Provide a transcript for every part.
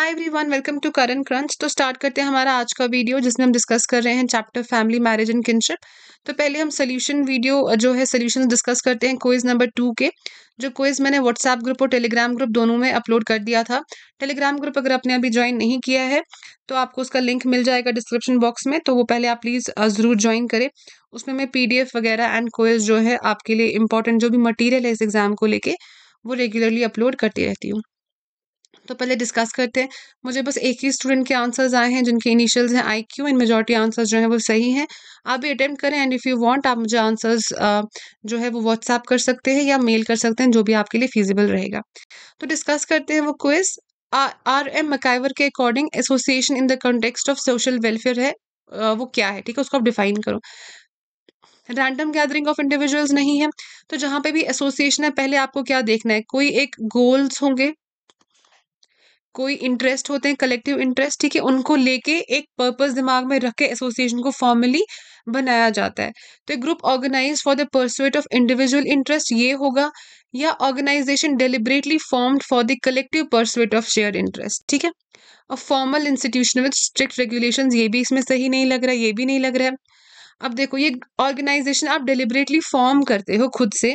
Every everyone welcome to current crunch तो start करते हैं हमारा आज का वीडियो जिसमें हम डिस्कस कर रहे हैं chapter family marriage and kinship तो पहले हम सोल्यूशन वीडियो जो है सोल्यूशन डिस्कस करते हैं क्विज नंबर टू के जो क्विज मैंने व्हाट्सएप ग्रुप और टेलीग्राम ग्रुप दोनों में अपलोड कर दिया था टेलीग्राम ग्रुप अगर आपने अभी ज्वाइन नहीं किया है तो आपको उसका लिंक मिल जाएगा डिस्क्रिप्शन बॉक्स में तो वो पहले आप प्लीज़ ज़रूर ज्वाइन करें उसमें मैं एफ वगैरह एंड क्विज जो है आपके लिए इंपॉर्टेंट जो भी मटीरियल है इस एग्ज़ाम को लेकर वो रेगुलरली अपलोड करती रहती हूँ तो पहले डिस्कस करते हैं मुझे बस एक ही स्टूडेंट के आंसर्स आए हैं जिनके इनिशियल्स हैं I Q and majority answers जो हैं वो सही हैं आप भी अटैम्प्ट करें एंड इफ़ यू वांट आप मुझे आंसर्स जो है वो व्हाट्सअप कर सकते हैं या मेल कर सकते हैं जो भी आपके लिए फिजिबल रहेगा तो डिस्कस करते हैं वो क्विज आर एम मकाइवर के according association in the context of social welfare है वो क्या है ठीक है उसको आप डिफाइन करो रैंडम गैदरिंग ऑफ इंडिविजुअल्स नहीं है तो जहाँ पे भी एसोसिएशन है पहले आपको क्या देखना है कोई एक गोल्स होंगे कोई इंटरेस्ट होते हैं कलेक्टिव इंटरेस्ट ठीक है उनको लेके एक पर्पस दिमाग में रख के एसोसिएशन को फॉर्मली बनाया जाता है तो एक group organise for the pursuit of individual interest ये होगा या organisation deliberately formed for the collective pursuit of share interest ठीक है और formal institution with strict regulation ये भी इसमें सही नहीं लग रहा है ये भी नहीं लग रहा है अब देखो ये ऑर्गेनाइजेशन आप डेलिबरेटली फॉर्म करते हो खुद से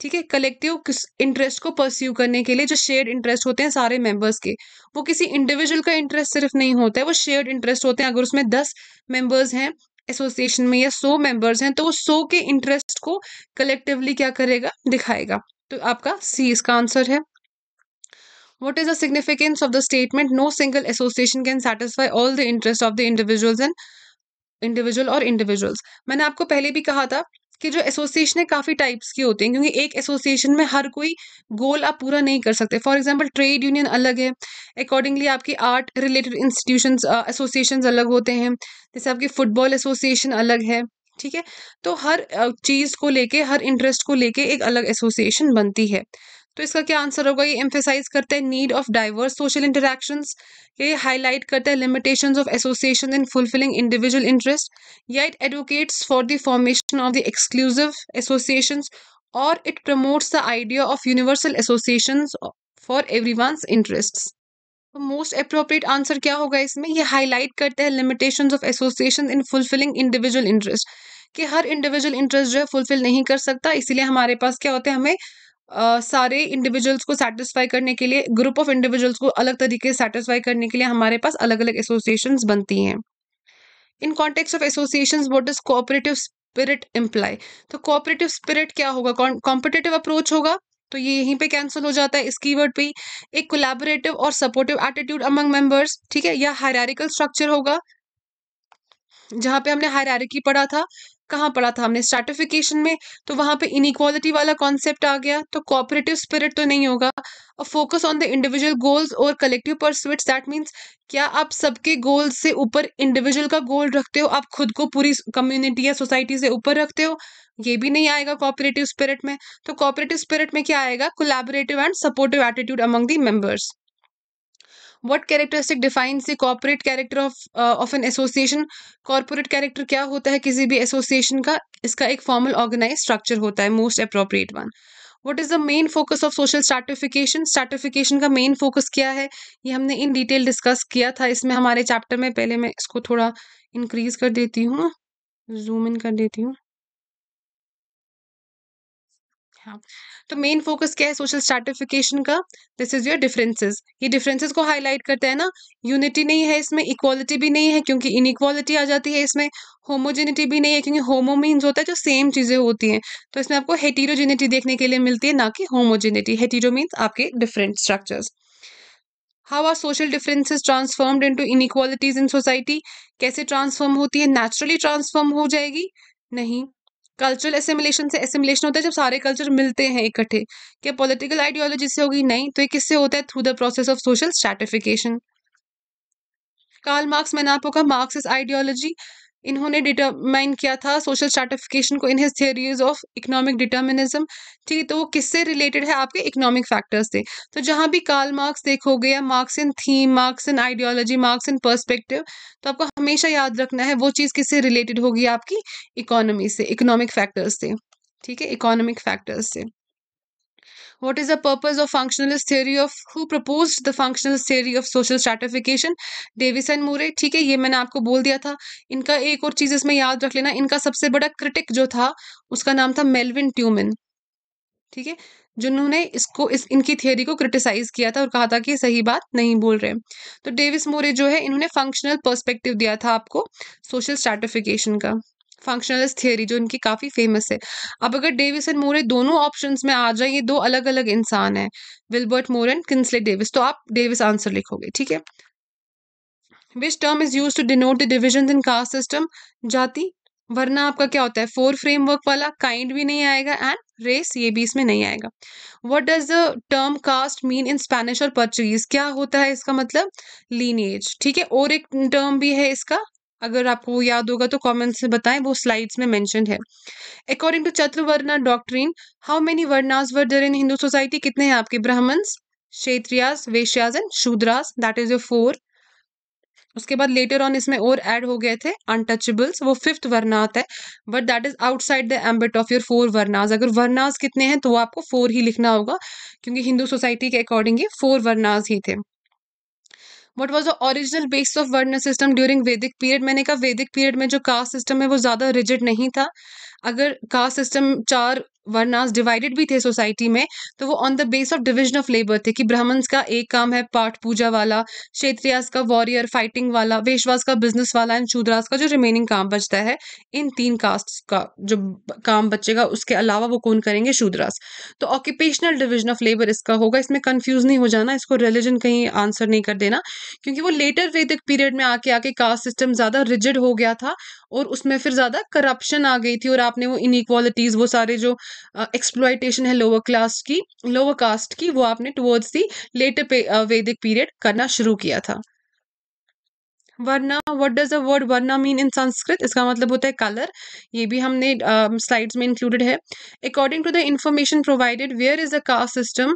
ठीक है कलेक्टिव किस इंटरेस्ट को परस्यू करने के लिए जो शेयर्ड इंटरेस्ट होते हैं सारे मेंबर्स के वो किसी इंडिविजुअल का इंटरेस्ट सिर्फ नहीं होता है वो शेयर्ड इंटरेस्ट होते हैं अगर उसमें दस मेंबर्स हैं एसोसिएशन में या सौ मेंबर्स हैं तो वो सौ के इंटरेस्ट को कलेक्टिवली क्या करेगा दिखाएगा तो आपका सी इसका आंसर है what is the significance of the statement no single association can satisfy all the interest of the individual and individual और इंडिविजुअल्स मैंने आपको पहले भी कहा था कि जो एसोसिएशन है काफ़ी टाइप्स की होती हैं क्योंकि एक एसोसिएशन में हर कोई गोल आप पूरा नहीं कर सकते फॉर एग्जाम्पल ट्रेड यूनियन अलग है अकॉर्डिंगली आपकी आर्ट रिलेटेड इंस्टीट्यूशन एसोसिएशन अलग होते हैं जैसे आपकी फुटबॉल एसोसिएशन अलग है ठीक है तो हर चीज़ को लेके हर इंटरेस्ट को लेके एक अलग एसोसिएशन बनती है तो इसका क्या आंसर होगा ये एम्फेसाइज करता है need of diverse social interaction ये हाईलाइट करता है limitation of association in fulfilling individual interest या it advocates for the formation of the exclusive association और it promotes the idea of universal association for every interest तो most appropriate answer क्या होगा इसमें ये हाईलाइट करते हैं limitation of association in fulfilling individual interest कि हर इंडिविजुअल इंटरेस्ट जो है फुलफिल नहीं कर सकता इसीलिए हमारे पास क्या होते हैं हमें सारे इंडिविजुअल्स को सेटिस्फाई करने के लिए ग्रुप ऑफ इंडिविजुअल्स को अलग तरीके से सेटिस्फाई करने के लिए हमारे पास अलग अलग एसोसिएशन बनती हैं in context of association what is cooperative spirit imply तो कोऑपरेटिव स्पिरिट क्या होगा कॉम्पिटेटिव अप्रोच होगा तो ये यहीं पे कैंसिल हो जाता है इस कीवर्ड पे एक कोलैबोरेटिव और सपोर्टिव एटीट्यूड अमंग मेंबर्स ठीक है या हायरिकल स्ट्रक्चर होगा जहाँ पे हमने हायरिकी पढ़ा था कहाँ पढ़ा था हमने स्टार्टिफिकेशन में तो वहाँ पे इनक्वालिटी वाला कॉन्सेप्ट आ गया तो कॉपरेटिव स्पिरिट तो नहीं होगा और focus on the individual goals और कलेक्टिव परसुइट्स दैट मीन्स क्या आप सबके गोल्स से ऊपर इंडिविजुअल का गोल रखते हो आप खुद को पूरी कम्युनिटी या सोसाइटी से ऊपर रखते हो ये भी नहीं आएगा कॉपरेटिव स्पिरिट में तो कॉपरेटिव स्पिरिट में क्या आएगा collaborative and supportive attitude among the members what characteristic defines the corporate character of of an association corporate character क्या होता है किसी भी एसोसिएशन का इसका एक फॉर्मल ऑर्गेनाइज स्ट्रक्चर होता है most appropriate one what is the main focus of social stratification stratification का मेन फोकस क्या है ये हमने इन डिटेल डिस्कस किया था इसमें हमारे चैप्टर में पहले मैं इसको थोड़ा इंक्रीज कर देती हूँ जूम इन कर देती हूँ हाँ तो मेन फोकस क्या है सोशल स्टार्टिफिकेशन का दिस इज योर डिफरेंसेस ये डिफरेंसेस को हाईलाइट करते हैं ना यूनिटी नहीं है इसमें इक्वालिटी भी नहीं है क्योंकि इनइक्वालिटी आ जाती है इसमें होमोजेनिटी भी नहीं है क्योंकि होमो मीन्स होता है जो सेम चीज़ें होती हैं तो इसमें आपको हेटीरोजेनिटी देखने के लिए मिलती है ना कि होमोजेनिटी हेटीरो मीन्स आपके different structures how are social differences transformed into inequalities in society कैसे ट्रांसफॉर्म होती है नेचुरली ट्रांसफॉर्म हो जाएगी नहीं कल्चरल एसिमिलेशन से एसिमिलेशन होता है जब सारे कल्चर मिलते हैं इकट्ठे क्या पॉलिटिकल आइडियोलॉजी से होगी नहीं तो ये किससे होता है through the process of social stratification Karl Marx मैंने आपको कहा मार्क्स आइडियोलॉजी इन्होंने डिटरमाइन किया था सोशल स्टार्टिफिकेशन को in his theories of economic determinism ठीक है तो वो किससे रिलेटेड है आपके इकोनॉमिक फैक्टर्स से तो जहाँ भी कार्ल मार्क्स देखोगे या Marx in theme Marx in ideology Marx in perspective तो आपको हमेशा याद रखना है वो चीज़ किससे रिलेटेड होगी आपकी इकोनॉमी से इकोनॉमिक फैक्टर्स से ठीक है इकोनॉमिक फैक्टर्स से What is the purpose of functionalist theory of who proposed the functionalist theory of social stratification? Davis and Moore ठीक है ये मैंने आपको बोल दिया था इनका एक और चीज़ इसमें याद रख लेना इनका सबसे बड़ा क्रिटिक जो था उसका नाम था मेलविन ट्यूमिन ठीक है जिन्होंने इसको इस इनकी थियोरी को क्रिटिसाइज किया था और कहा था कि सही बात नहीं बोल रहे तो डेविस मोरे जो है इन्होंने फंक्शनल पर्सपेक्टिव दिया था आपको सोशल स्टार्टिफिकेशन का फंक्शनलिस्ट थियोरी जो इनकी काफ़ी फेमस है अब अगर डेविस एंड मोरे दोनों ऑप्शन में आ जाए ये दो अलग अलग इंसान हैं Wilbert Moore and Kingsley Davis तो आप डेविस आंसर लिखोगे ठीक है which term is use to denote the division in caste system जाति वरना आपका क्या होता है फोर फ्रेमवर्क वाला काइंड भी नहीं आएगा एंड रेस ये भी इसमें नहीं आएगा what does the term caste mean in Spanish और पर्चुगीज क्या होता है इसका मतलब लीनिएज ठीक है और एक टर्म भी है इसका अगर आपको याद होगा तो कमेंट्स में बताएं वो स्लाइड्स में मेंशन है according to Chaturvarna doctrine how many varnas were in Hindu society कितने हैं आपके Brahmins Kshatriyas Vaishyas and Shudras that is your four उसके बाद लेटर ऑन इसमें और ऐड हो गए थे अनटचेबल्स वो फिफ्थ वर्नाथ है but that is outside the ambit of your four varnas अगर वर्नाज कितने हैं तो आपको फोर ही लिखना होगा क्योंकि हिंदू सोसाइटी के अकॉर्डिंग ये फोर वर्नाज ही थे what was the original base of varna system during Vedic period मैंने कहा वैदिक पीरियड में जो कास्ट सिस्टम है वो ज़्यादा रिजिड नहीं था अगर कास्ट सिस्टम चार वर्नास डिवाइडेड भी थे सोसाइटी में तो वो on the base of division of labour थे कि ब्राह्मण्स का एक काम है पाठ पूजा वाला क्षेत्रियास का वॉरियर फाइटिंग वाला वेशवास का बिजनेस वाला एंड शूद्रास का जो रिमेनिंग काम बचता है इन तीन कास्ट का जो काम बचेगा उसके अलावा वो कौन करेंगे शूद्रास तो ऑक्यूपेशनल डिविजन ऑफ लेबर इसका होगा इसमें कन्फ्यूज नहीं हो जाना इसको रिलीजन कहीं आंसर नहीं कर देना क्योंकि वो लेटर वैदिक पीरियड में आके आके कास्ट सिस्टम ज़्यादा रिजिड हो गया था और उसमें फिर ज़्यादा करप्शन आ गई थी और आप आपने वो इनइक्वालिटीज़ वो सारे जो एक्सप्लॉयटेशन है लोअर क्लास की लोअर कास्ट की वो आपने towards the later Vedic period करना शुरू किया था varna what does a word varna mean in Sanskrit इसका मतलब होता है कलर ये भी हमने स्लाइड्स uh, में इंक्लूडेड है according to the information provided where is a caste system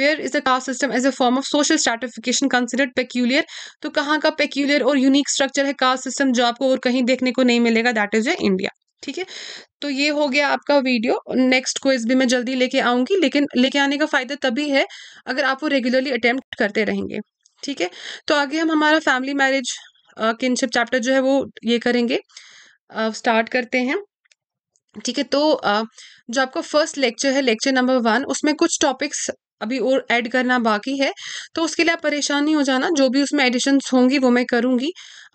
where is a caste system as a form of social stratification considered peculiar तो कहाँ का पेक्यूलियर और यूनिक स्ट्रक्चर है कास्ट सिस्टम जो आपको और कहीं देखने को नहीं मिलेगा दैट इज ए इंडिया ठीक है तो ये हो गया आपका वीडियो नेक्स्ट क्विज भी मैं जल्दी लेके आऊंगी लेकिन लेके आने का फ़ायदा तभी है अगर आप वो रेगुलरली अटैम्प्ट करते रहेंगे ठीक है तो आगे हम हमारा फैमिली मैरिज किनशिप चैप्टर जो है वो ये करेंगे स्टार्ट करते हैं ठीक है तो जो आपका फर्स्ट लेक्चर है लेक्चर नंबर वन उसमें कुछ टॉपिक्स अभी और ऐड करना बाकी है तो उसके लिए आप परेशान नहीं हो जाना जो भी उसमें एडिशंस होंगी वो मैं करूँगी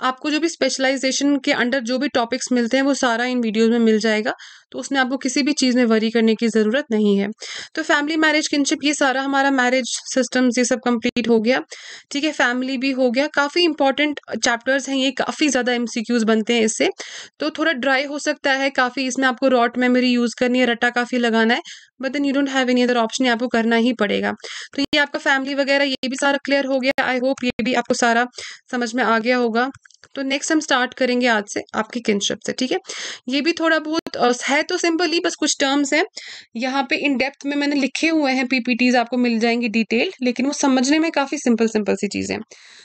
आपको जो भी स्पेशलाइजेशन के अंडर जो भी टॉपिक्स मिलते हैं वो सारा इन वीडियोज़ में मिल जाएगा तो उसमें आपको किसी भी चीज़ में वरी करने की ज़रूरत नहीं है तो फैमिली मैरिज किनशिप ये सारा हमारा मैरिज सिस्टम्स ये सब कंप्लीट हो गया ठीक है फैमिली भी हो गया काफ़ी इंपॉर्टेंट चैप्टर्स हैं ये काफ़ी ज़्यादा एम बनते हैं इससे तो थोड़ा ड्राई हो सकता है काफ़ी इसमें आपको रॉट मेमोरी यूज़ करनी है रट्टा काफ़ी लगाना है but then you don't have any other option आपको करना ही पड़ेगा तो ये आपका फैमिली वगैरह ये भी सारा क्लियर हो गया आई होप ये भी आपको सारा समझ में आ गया होगा तो नेक्स्ट हम स्टार्ट करेंगे आज से आपकी किनशिप से ठीक है ये भी थोड़ा बहुत है तो सिंपल ही बस कुछ टर्म्स हैं यहाँ पे इन डेप्थ में मैंने लिखे हुए हैं पीपीटीज आपको मिल जाएंगी डिटेल लेकिन वो समझने में काफ़ी सिंपल सिंपल सी चीज़ें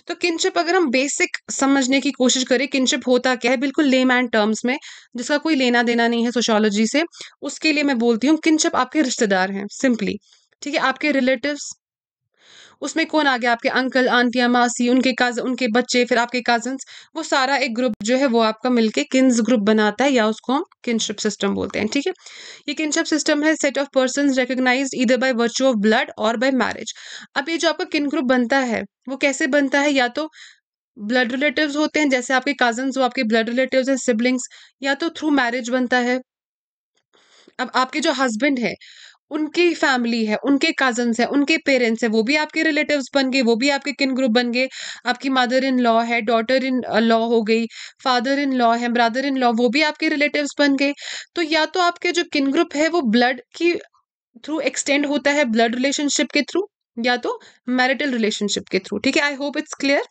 तो किनशिप अगर हम बेसिक समझने की कोशिश करें किनशिप होता क्या है बिल्कुल लेम एंड टर्म्स में जिसका कोई लेना देना नहीं है सोशोलॉजी से उसके लिए मैं बोलती हूँ किनशिप आपके रिश्तेदार हैं सिंपली ठीक है आपके रिलेटिव्स उसमें कौन आ गया आपके अंकल आंटियाँ मासी उनके कजन उनके बच्चे फिर आपके कजन्स वो सारा एक ग्रुप जो है वो आपका मिलके किन्स ग्रुप बनाता है या उसको हम किनशिप सिस्टम बोलते हैं ठीक है ये किनशिप सिस्टम है set of person recognise either by virtue of blood और बाय मैरिज अब ये जो आपका किन ग्रुप बनता है वो कैसे बनता है या तो ब्लड रिलेटिव होते हैं जैसे आपके कजन्स वो आपके ब्लड रिलेटिव हैं सिबलिंग्स या तो थ्रू मैरिज बनता है अब आपके जो हस्बैंड है उनकी फैमिली है उनके कजन्स है उनके पेरेंट्स है वो भी आपके रिलेटिव बन गए वो भी आपके किन ग्रुप बन गए आपकी मदर इन लॉ है डॉटर इन लॉ हो गई फादर इन लॉ है ब्रदर इन लॉ वो भी आपके रिलेटिव बन गए तो या तो आपके जो किन ग्रुप है वो ब्लड की थ्रू एक्सटेंड होता है ब्लड रिलेशनशिप के थ्रू या तो मैरिटल रिलेशनशिप के थ्रू ठीक है आई होप इट्स क्लियर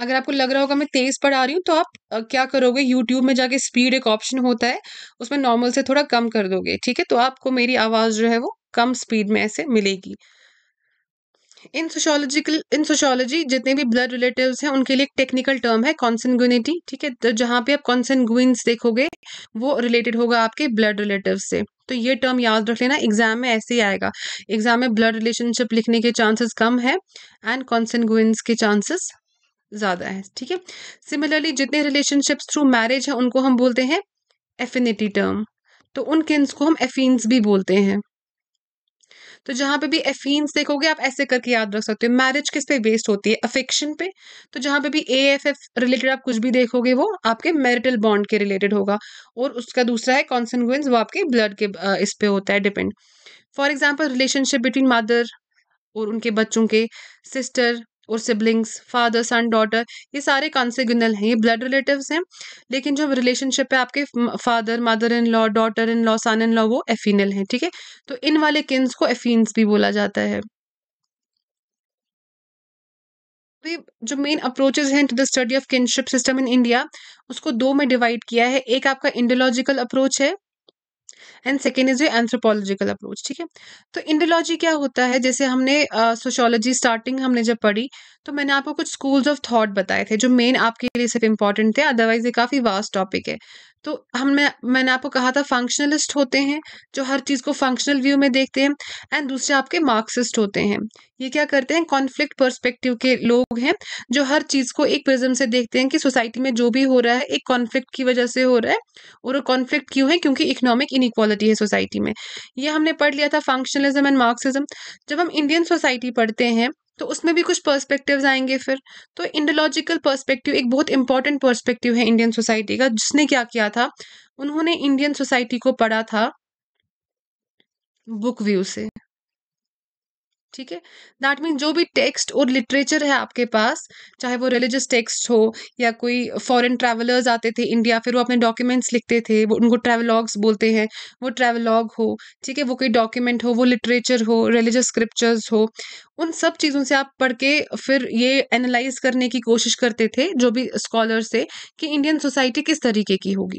अगर आपको लग रहा होगा मैं तेज़ पढ़ा रही हूँ तो आप क्या करोगे यूट्यूब में जाके स्पीड एक ऑप्शन होता है उसमें नॉर्मल से थोड़ा कम कर दोगे ठीक है तो आपको मेरी आवाज़ जो है वो कम स्पीड में ऐसे मिलेगी इन सोशोलॉजिकल इन सोशोलॉजी जितने भी ब्लड रिलेटिव्स हैं उनके लिए एक टेक्निकल टर्म है कॉन्सनगुनिटी ठीक है तो जहाँ पे आप कॉन्सनगुइंस देखोगे वो रिलेटेड होगा आपके ब्लड रिलेटिव से तो ये टर्म याद रख लेना एग्जाम में ऐसे ही आएगा एग्जाम में ब्लड रिलेशनशिप लिखने के चांसेस कम है एंड कॉन्सनगुइंस के चांसेस ज़्यादा है ठीक है सिमिलरली जितने रिलेशनशिप्स थ्रू मैरिज है उनको हम बोलते हैं एफिनिटी टर्म तो उन किन्स को हम एफीन्स भी बोलते हैं तो जहां पे भी एफीन्स देखोगे आप ऐसे करके याद रख सकते हो मैरिज किस पे बेस्ड होती है अफेक्शन पे तो जहाँ पे भी ए एफ एफ रिलेटेड आप कुछ भी देखोगे वो आपके मैरिटल बॉन्ड के रिलेटेड होगा और उसका दूसरा है कॉन्सनगुएंस वो आपके ब्लड के इस पे होता है depend for example relationship between mother और उनके बच्चों के सिस्टर और सिबलिंग्स फादर सन डॉटर ये सारे कॉन्सिग्नल हैं ये ब्लड रिलेटिव हैं लेकिन जो रिलेशनशिप है आपके father mother in law daughter in law son in law वो एफिनल हैं ठीक है तो इन वाले किन्स को एफिन्स भी बोला जाता है तो जो मेन अप्रोचेज हैं to the study of kinship system in India उसको दो में डिवाइड किया है एक आपका इंडोलॉजिकल अप्रोच है and second is anthropological approach ठीक है तो इंडोलॉजी क्या होता है जैसे हमने सोशोलॉजी uh, स्टार्टिंग हमने जब पढ़ी तो मैंने आपको कुछ स्कूल्स ऑफ थॉट बताए थे जो मेन आपके लिए सिर्फ इंपॉर्टेंट थे अदरवाइज ये काफ़ी वास्ट टॉपिक है तो हमने मैंने आपको कहा था फंक्शनलिस्ट होते हैं जो हर चीज़ को फंक्शनल व्यू में देखते हैं एंड दूसरे आपके मार्क्सिस्ट होते हैं ये क्या करते हैं कॉन्फ्लिक्ट पर्सपेक्टिव के लोग हैं जो हर चीज़ को एक प्रिज्म से देखते हैं कि सोसाइटी में जो भी हो रहा है एक कॉन्फ्लिक्ट की वजह से हो रहा है और वो कॉन्फ्लिक्ट क्यों है क्योंकि इकोनॉमिक इनिक्वालिटी है सोसाइटी में ये हमने पढ़ लिया था फंक्शनलिज्म एंड मार्क्सिज्म जब हम इंडियन सोसाइटी पढ़ते हैं तो उसमें भी कुछ पर्सपेक्टिव आएंगे फिर तो इंडोलॉजिकल पर्सपेक्टिव एक बहुत इंपॉर्टेंट पर्सपेक्टिव है इंडियन सोसाइटी का जिसने क्या किया था उन्होंने इंडियन सोसाइटी को पढ़ा था बुक व्यू से ठीक है दैट मीन जो भी टेक्स्ट और लिटरेचर है आपके पास चाहे वो रिलीजियस टेक्स्ट हो या कोई फॉरेन ट्रैवलर्स आते थे इंडिया फिर वो अपने डॉक्यूमेंट्स लिखते थे वो उनको ट्रैवलॉग्स बोलते हैं वो ट्रैवलॉग हो ठीक है वो कोई डॉक्यूमेंट हो वो लिटरेचर हो रिलीजियस स्क्रिप्चर्स हो उन सब चीज़ों से आप पढ़ के फिर ये एनालाइज करने की कोशिश करते थे जो भी स्कॉलर्स थे कि इंडियन सोसाइटी किस तरीके की होगी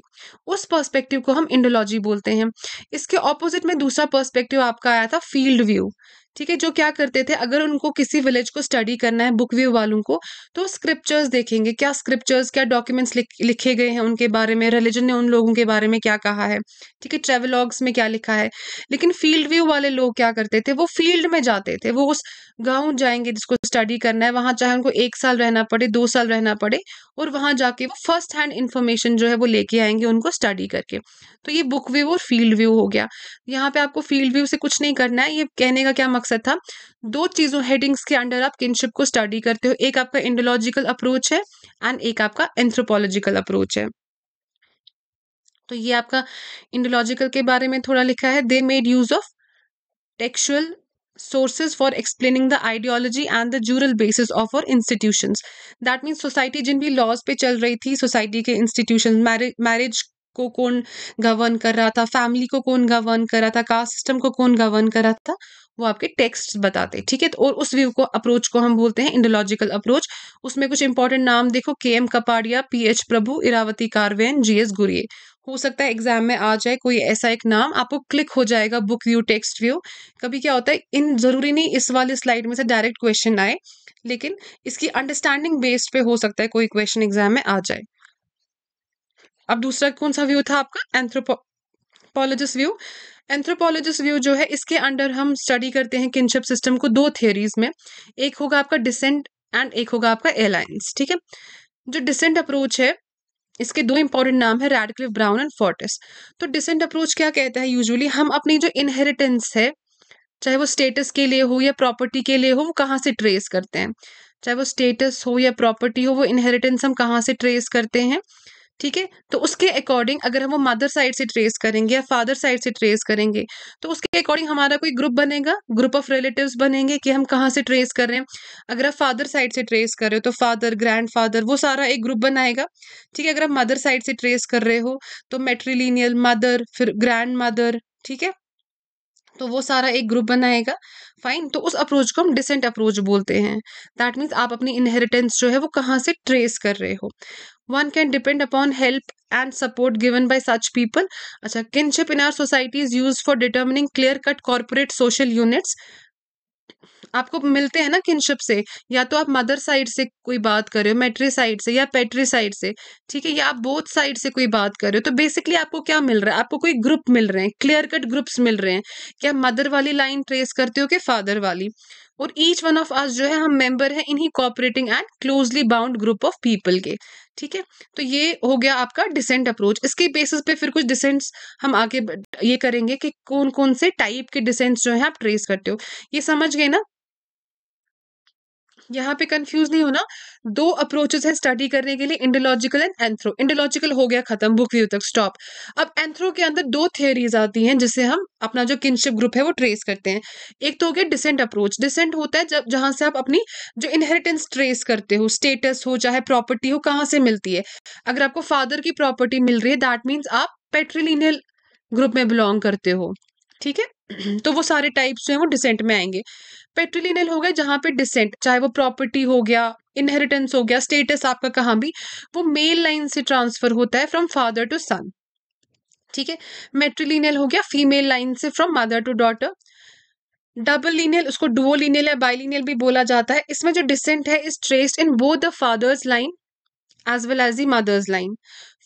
उस पर्सपेक्टिव को हम इंडोलॉजी बोलते हैं इसके ऑपोजिट में दूसरा पर्सपेक्टिव आपका आया था फील्ड व्यू ठीक है जो क्या करते थे अगर उनको किसी विलेज को स्टडी करना है बुक व्यू वालों को तो स्क्रिप्चर्स देखेंगे क्या स्क्रिप्चर्स क्या डॉक्यूमेंट्स लिखे गए हैं उनके बारे में रिलीजन ने उन लोगों के बारे में क्या कहा है ठीक है ट्रेवलॉग्स में क्या लिखा है लेकिन फील्ड व्यू वाले लोग क्या करते थे वो फील्ड में जाते थे वो उस गाँव जाएंगे जिसको स्टडी करना है वहाँ चाहे उनको एक साल रहना पड़े दो साल रहना पड़े और वहाँ जाके वो फर्स्ट हैंड इन्फॉर्मेशन जो है वो लेके आएंगे उनको स्टडी करके तो ये बुक व्यू और फील्ड व्यू हो गया यहाँ पे आपको फील्ड व्यू से कुछ नहीं करना है ये कहने का क्या मकसद मकसद था दो चीज़ों हेडिंग्स के अंडर आप किनशिप को स्टडी करते हो एक आपका इंडोलॉजिकल अप्रोच है एंड एक आपका एंथ्रोपोलॉजिकल अप्रोच है तो ये आपका इंडोलॉजिकल के बारे में थोड़ा लिखा है they made use of textual sources for explaining the ideology and the jural basis of our institution that means society जिन भी लॉज पे चल रही थी सोसाइटी के इंस्टीट्यूशन मैरिज को कौन गवर्न कर रहा था फैमिली को कौन गवर्न कर रहा था कास्ट सिस्टम को कौन गवर्न कर रहा था वो आपके टेक्स्ट बताते हैं ठीक है तो और उस व्यू को अप्रोच को हम बोलते हैं इंडोलॉजिकल अप्रोच उसमें कुछ इंपॉर्टेंट नाम देखो के एम कपाड़िया पी एच प्रभु इरावती कारवेन जी एस गुरिये हो सकता है एग्जाम में आ जाए कोई ऐसा एक नाम आपको क्लिक हो जाएगा बुक व्यू टेक्स्ट व्यू कभी क्या होता है इन जरूरी नहीं इस वाले स्लाइड में से डायरेक्ट क्वेश्चन आए लेकिन इसकी अंडरस्टैंडिंग बेस्ड पे हो सकता है कोई क्वेश्चन एग्जाम में आ जाए अब दूसरा कौन सा व्यू था आपका एंथ्रोपोलॉजिस्ट व्यू एंथ्रोपोलॉजिस्ट व्यू जो है इसके अंडर हम स्टडी करते हैं किनशिप सिस्टम को दो थियोरीज में एक होगा आपका डिसेंट एंड एक होगा आपका एलायंस ठीक है जो डिसेंट अप्रोच है इसके दो इंपॉर्टेंट नाम है रेडक्लिफ ब्राउन एंड फोर्टिस तो डिसेंट अप्रोच क्या कहता है यूजुअली हम अपनी जो इनहेरिटेंस है चाहे वो स्टेटस के लिए हो या प्रॉपर्टी के लिए हो वो कहाँ से ट्रेस करते हैं चाहे वो स्टेटस हो या प्रॉपर्टी हो वो इनहेरिटेंस हम कहाँ से ट्रेस करते हैं ठीक है तो उसके अकॉर्डिंग अगर हम वो मदर साइड से ट्रेस करेंगे या फादर साइड से ट्रेस करेंगे तो उसके अकॉर्डिंग हमारा कोई ग्रुप बनेगा ग्रुप ऑफ रिलेटिव बनेंगे कि हम कहाँ से ट्रेस कर रहे हैं अगर आप फादर साइड से ट्रेस कर रहे हो तो फादर ग्रैंड फादर वो सारा एक ग्रुप बनाएगा ठीक है अगर आप मदर साइड से ट्रेस कर रहे हो तो मेट्रीलिनियल मदर फिर ग्रैंड मदर ठीक है तो वो सारा एक ग्रुप बनाएगा फाइन तो उस अप्रोच को हम डिसेंट अप्रोच बोलते हैं दैट मीन्स आप अपनी इनहेरिटेंस जो है वो कहाँ से ट्रेस कर रहे हो one can depend upon help and support given by such people acha kinship in our society is used for determining clear cut corporate social units आपको मिलते हैं ना किनशिप से या तो आप मदर साइड से कोई बात कर रहे हो मेट्री साइड से या पेट्री साइड से ठीक है या आप बोथ साइड से कोई बात कर रहे हो तो बेसिकली आपको क्या मिल रहा है आपको कोई ग्रुप मिल रहे हैं क्लियर कट ग्रुप्स मिल रहे हैं क्या मदर वाली लाइन ट्रेस करते हो कि फादर वाली और ईच वन ऑफ अस जो है हम मेंबर हैं इन्हीं cooperating and closely bound group of people के ठीक है तो ये हो गया आपका डिसेंट अप्रोच इसके बेसिस पे फिर कुछ डिसेंट्स हम आगे ये करेंगे कि कौन कौन से टाइप के डिसेंट्स जो है आप ट्रेस करते हो ये समझ गए ना यहाँ पे कंफ्यूज नहीं होना दो अप्रोचेस है स्टडी करने के लिए इंडोलॉजिकल एंड एंथ्रो इंडोलॉजिकल हो गया खत्म बुक व्यू तक स्टॉप अब एंथ्रो के अंदर दो थियोरीज आती हैं जिससे हम अपना जो किनशिप ग्रुप है वो ट्रेस करते हैं एक तो हो गया डिसेंट अप्रोच डिसेंट होता है जब जहाँ से आप अपनी जो इनहेरिटेंस ट्रेस करते हो स्टेटस हो चाहे प्रॉपर्टी हो कहाँ से मिलती है अगर आपको फादर की प्रॉपर्टी मिल रही है दैट मीन्स आप पेट्रिलिनियल ग्रुप में बिलोंग करते हो ठीक है तो वो सारे टाइप्स जो हैं वो डिसेंट में आएंगे पेट्रिलिनल हो गया जहाँ पे डिसेंट चाहे वो प्रॉपर्टी हो गया इनहेरिटेंस हो गया स्टेटस आपका कहाँ भी वो मेल लाइन से ट्रांसफर होता है फ्रॉम फादर टू सन ठीक है मेट्रिलिनियल हो गया फीमेल लाइन से from mother to daughter double lineal उसको लीनियल या बाइलिनियल भी बोला जाता है इसमें जो डिसेंट है is traced in both the father's line as well as the mother's line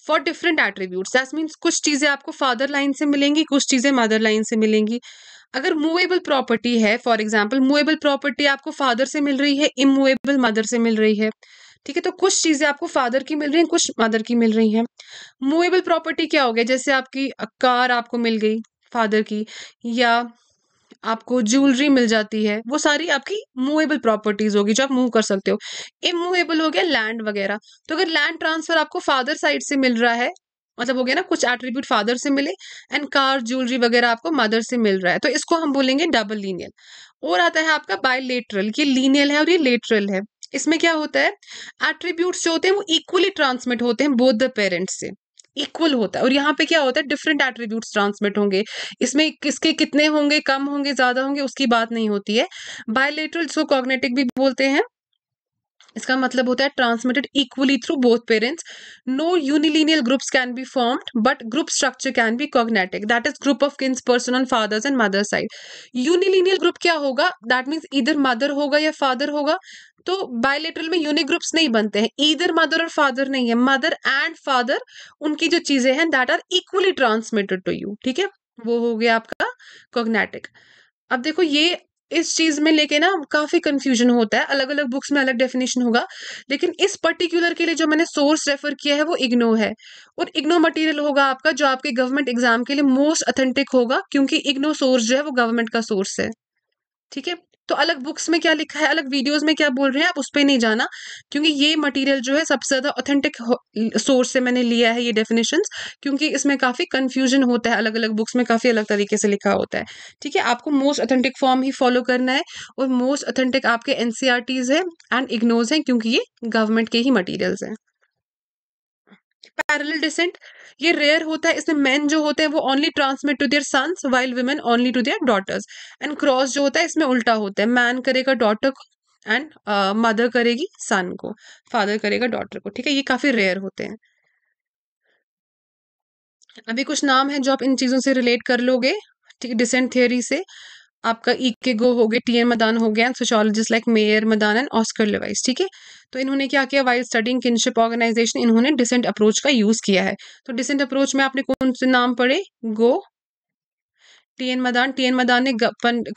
for different attributes that means कुछ चीज़ें आपको फादर लाइन से मिलेंगी कुछ चीज़ें मदर लाइन से मिलेंगी अगर मूवेबल प्रॉपर्टी है फॉर एग्जाम्पल मूवेबल प्रॉपर्टी आपको फादर से मिल रही है इमूवेबल मदर से मिल रही है ठीक है तो कुछ चीज़ें आपको फादर की मिल रही हैं कुछ मदर की मिल रही हैं मूवेबल प्रॉपर्टी क्या हो गया जैसे आपकी कार आपको मिल गई फादर की या आपको ज्वेलरी मिल जाती है वो सारी आपकी मूवेबल प्रॉपर्टीज होगी जो आप मूव कर सकते हो इमूवेबल हो गया लैंड वगैरह तो अगर लैंड ट्रांसफर आपको फादर साइड से मिल रहा है मतलब हो गया ना कुछ एट्रीब्यूट फादर से मिले एंड कार ज्वेलरी वगैरह आपको मदर से मिल रहा है तो इसको हम बोलेंगे डबल लीनियल और आता है आपका बायलेटरल ये लीनियल है और ये लेटरल है इसमें क्या होता है एट्रीब्यूट्स जो होते हैं वो इक्वली ट्रांसमिट होते हैं बोथ द पेरेंट्स से इक्वल होता है और यहाँ पे क्या होता है डिफरेंट एट्रीब्यूट्स ट्रांसमिट होंगे इसमें किसके कितने होंगे कम होंगे ज्यादा होंगे उसकी बात नहीं होती है बायोलेटरल जिसको कॉग्नेटिक भी बोलते हैं इसका मतलब होता है transmitted equally through both parents no unilineal groups can be formed but group structure can be cognatic that is group of kins person on father's and mother side unilineal group क्या होगा दैट मीन्स इधर mother होगा या father होगा तो bilateral में unique groups नहीं बनते हैं इधर मदर और फादर नहीं है मदर एंड फादर उनकी जो चीजें हैं that are equally transmitted to you ठीक है वो हो गया आपका कॉग्नेटिक अब देखो ये इस चीज़ में लेके ना काफ़ी कंफ्यूजन होता है अलग अलग बुक्स में अलग डेफिनेशन होगा लेकिन इस पर्टिकुलर के लिए जो मैंने सोर्स रेफर किया है वो इग्नो है और इग्नो मटेरियल होगा आपका जो आपके गवर्नमेंट एग्जाम के लिए मोस्ट अथेंटिक होगा क्योंकि इग्नो सोर्स जो है वो गवर्नमेंट का सोर्स है ठीक है तो अलग बुक्स में क्या लिखा है अलग वीडियोज में क्या बोल रहे हैं आप उस पर नहीं जाना क्योंकि ये मटीरियल जो है सबसे ज़्यादा ऑथेंटिक सोर्स से मैंने लिया है ये डेफिनेशन क्योंकि इसमें काफ़ी कन्फ्यूजन होता है अलग अलग बुक्स में काफ़ी अलग तरीके से लिखा होता है ठीक है आपको मोस्ट ऑथेंटिक फॉर्म ही फॉलो करना है और मोस्ट ऑथेंटिक आपके एनसीआरटीज है एंड इग्नोज हैं क्योंकि ये गवर्नमेंट के ही मटीरियल्स हैं पैरल डिसेंट ये रेयर होता है इसमें मैन जो होते हैं वो only transmit to their sons while women only to their daughters and cross जो होता है इसमें उल्टा होता है मैन करेगा डॉटर को एंड मदर uh, करेगी सन को फादर करेगा डॉटर को ठीक है ये काफी रेयर होते हैं अभी कुछ नाम है जो आप इन चीज़ों से रिलेट कर लोगे ठीक डिसेंट थियोरी से uh, आपका इक्के के गो हो गए टी एन मदान हो गया sociologist like Mayer Madan and Oscar Lewis ठीक है तो इन्होंने क्या किया वाइल स्टडिंग किनशिप ऑर्गेनाइजेशन इन्होंने डिसेंट अप्रोच का यूज़ किया है तो डिसेंट अप्रोच में आपने कौन से नाम पढ़े गो T N Madan T N Madan ने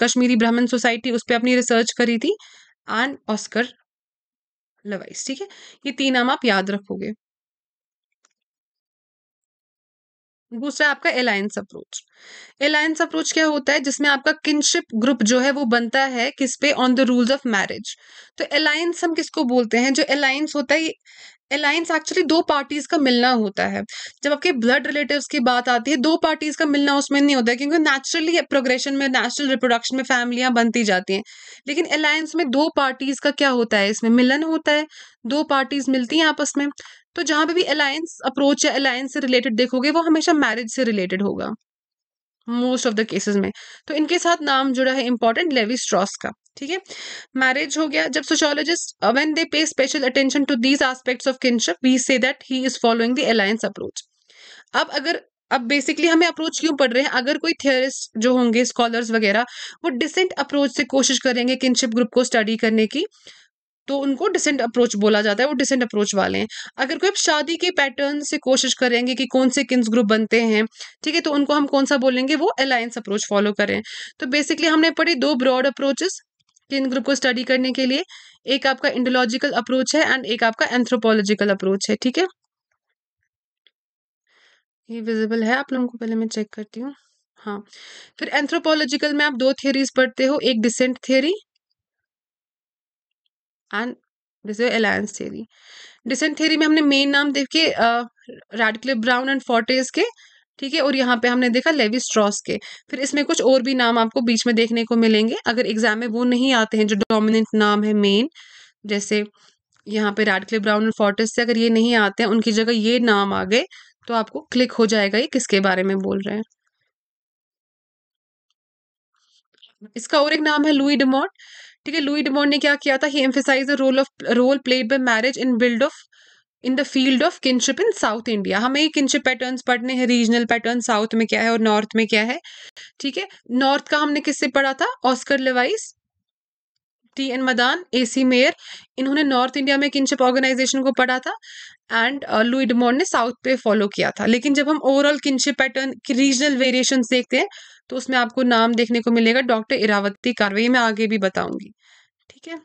कश्मीरी ब्राह्मण सोसाइटी उस पर अपनी रिसर्च करी थी एंड ऑस्कर लवाइस ठीक है ये तीन नाम आप याद रखोगे दूसरा आपका अलायंस अप्रोच अलायंस अप्रोच क्या होता है जिसमें आपका किनशिप ग्रुप जो है वो बनता है किस पे on the rules of marriage तो अलायंस हम किसको बोलते हैं जो अलायंस होता है अलायंस एक्चुअली दो पार्टीज का मिलना होता है जब आपके ब्लड रिलेटिव्स की बात आती है दो पार्टीज का मिलना उसमें नहीं होता है क्योंकि नेचुरली प्रोग्रेशन में नेचुरल रिप्रोडक्शन में फैमिलियां बनती जाती हैं लेकिन अलायंस में दो पार्टीज का क्या होता है इसमें मिलन होता है दो पार्टीज मिलती हैं आपस में तो जहां पे भी अलायंस अप्रोच या अलायंस से रिलेटेड देखोगे वो हमेशा मैरिज से रिलेटेड होगा मोस्ट ऑफ द केसेस में तो इनके साथ नाम जुड़ा है इंपॉर्टेंट लेवी स्ट्रॉस का ठीक है मैरिज हो गया जब सोशोलॉजिस्ट when they pay special attention to these aspects of kinship we say that he is following the alliance approach अब अगर अब बेसिकली हमें अप्रोच क्यों पढ़ रहे हैं अगर कोई थियरिस्ट जो होंगे स्कॉलर्स वगैरह वो डिसेंट अप्रोच से कोशिश करेंगे किनशिप ग्रुप को स्टडी करने की तो उनको डिसेंट अप्रोच बोला जाता है वो डिसेंट अप्रोच वाले हैं अगर कोई आप शादी के पैटर्न से कोशिश करेंगे कि कौन से किन्स ग्रुप बनते हैं ठीक है तो उनको हम कौन सा बोलेंगे वो अलायंस अप्रोच फॉलो करें तो बेसिकली हमने पढ़ी दो ब्रॉड अप्रोचेस किन ग्रुप को स्टडी करने के लिए एक आपका इंडोलॉजिकल अप्रोच है एंड एक आपका एंथ्रोपोलॉजिकल अप्रोच है ठीक है ये विजिबल है आप लोगों को पहले मैं चेक करती हूँ हाँ फिर एंथ्रोपोलॉजिकल में आप दो थियोरीज पढ़ते हो एक descent theory and this is alliance theory descent theory में हमने मेन नाम देखे रेडक्लिप ब्राउन एंड फोर्टेज के ठीक है और यहाँ पे हमने देखा लेवी स्ट्रॉस के फिर इसमें कुछ और भी नाम आपको बीच में देखने को मिलेंगे अगर एग्जाम में वो नहीं आते हैं जो डोमिनेंट नाम है मेन जैसे यहाँ पे रेडक्ले ब्राउन एंड फोर्टेज से अगर ये नहीं आते हैं उनकी जगह ये नाम आ गए तो आपको क्लिक हो जाएगा ये किसके बारे में बोल रहे हैं इसका और एक नाम है लुई डिमोट ठीक है लुई डिमोन ने क्या किया था he emphasise the role of role played by marriage in build of in the field of kinship in South India हमें किनशिप पैटर्न पढ़ने हैं रीजनल पैटर्न साउथ में क्या है और नॉर्थ में क्या है ठीक है नॉर्थ का हमने किससे पढ़ा था Oscar Lewis T N Madan A C Mayer इन्होंने नॉर्थ इंडिया में किनशिप ऑर्गेनाइजेशन को पढ़ा था एंड लुई डिमोन ने साउथ पे फॉलो किया था लेकिन जब हम ओवरऑल किनशिप पैटर्न की रीजनल वेरिएशन देखते हैं तो उसमें आपको नाम देखने को मिलेगा डॉक्टर इरावती कार्रवाई मैं आगे भी बताऊंगी ठीक है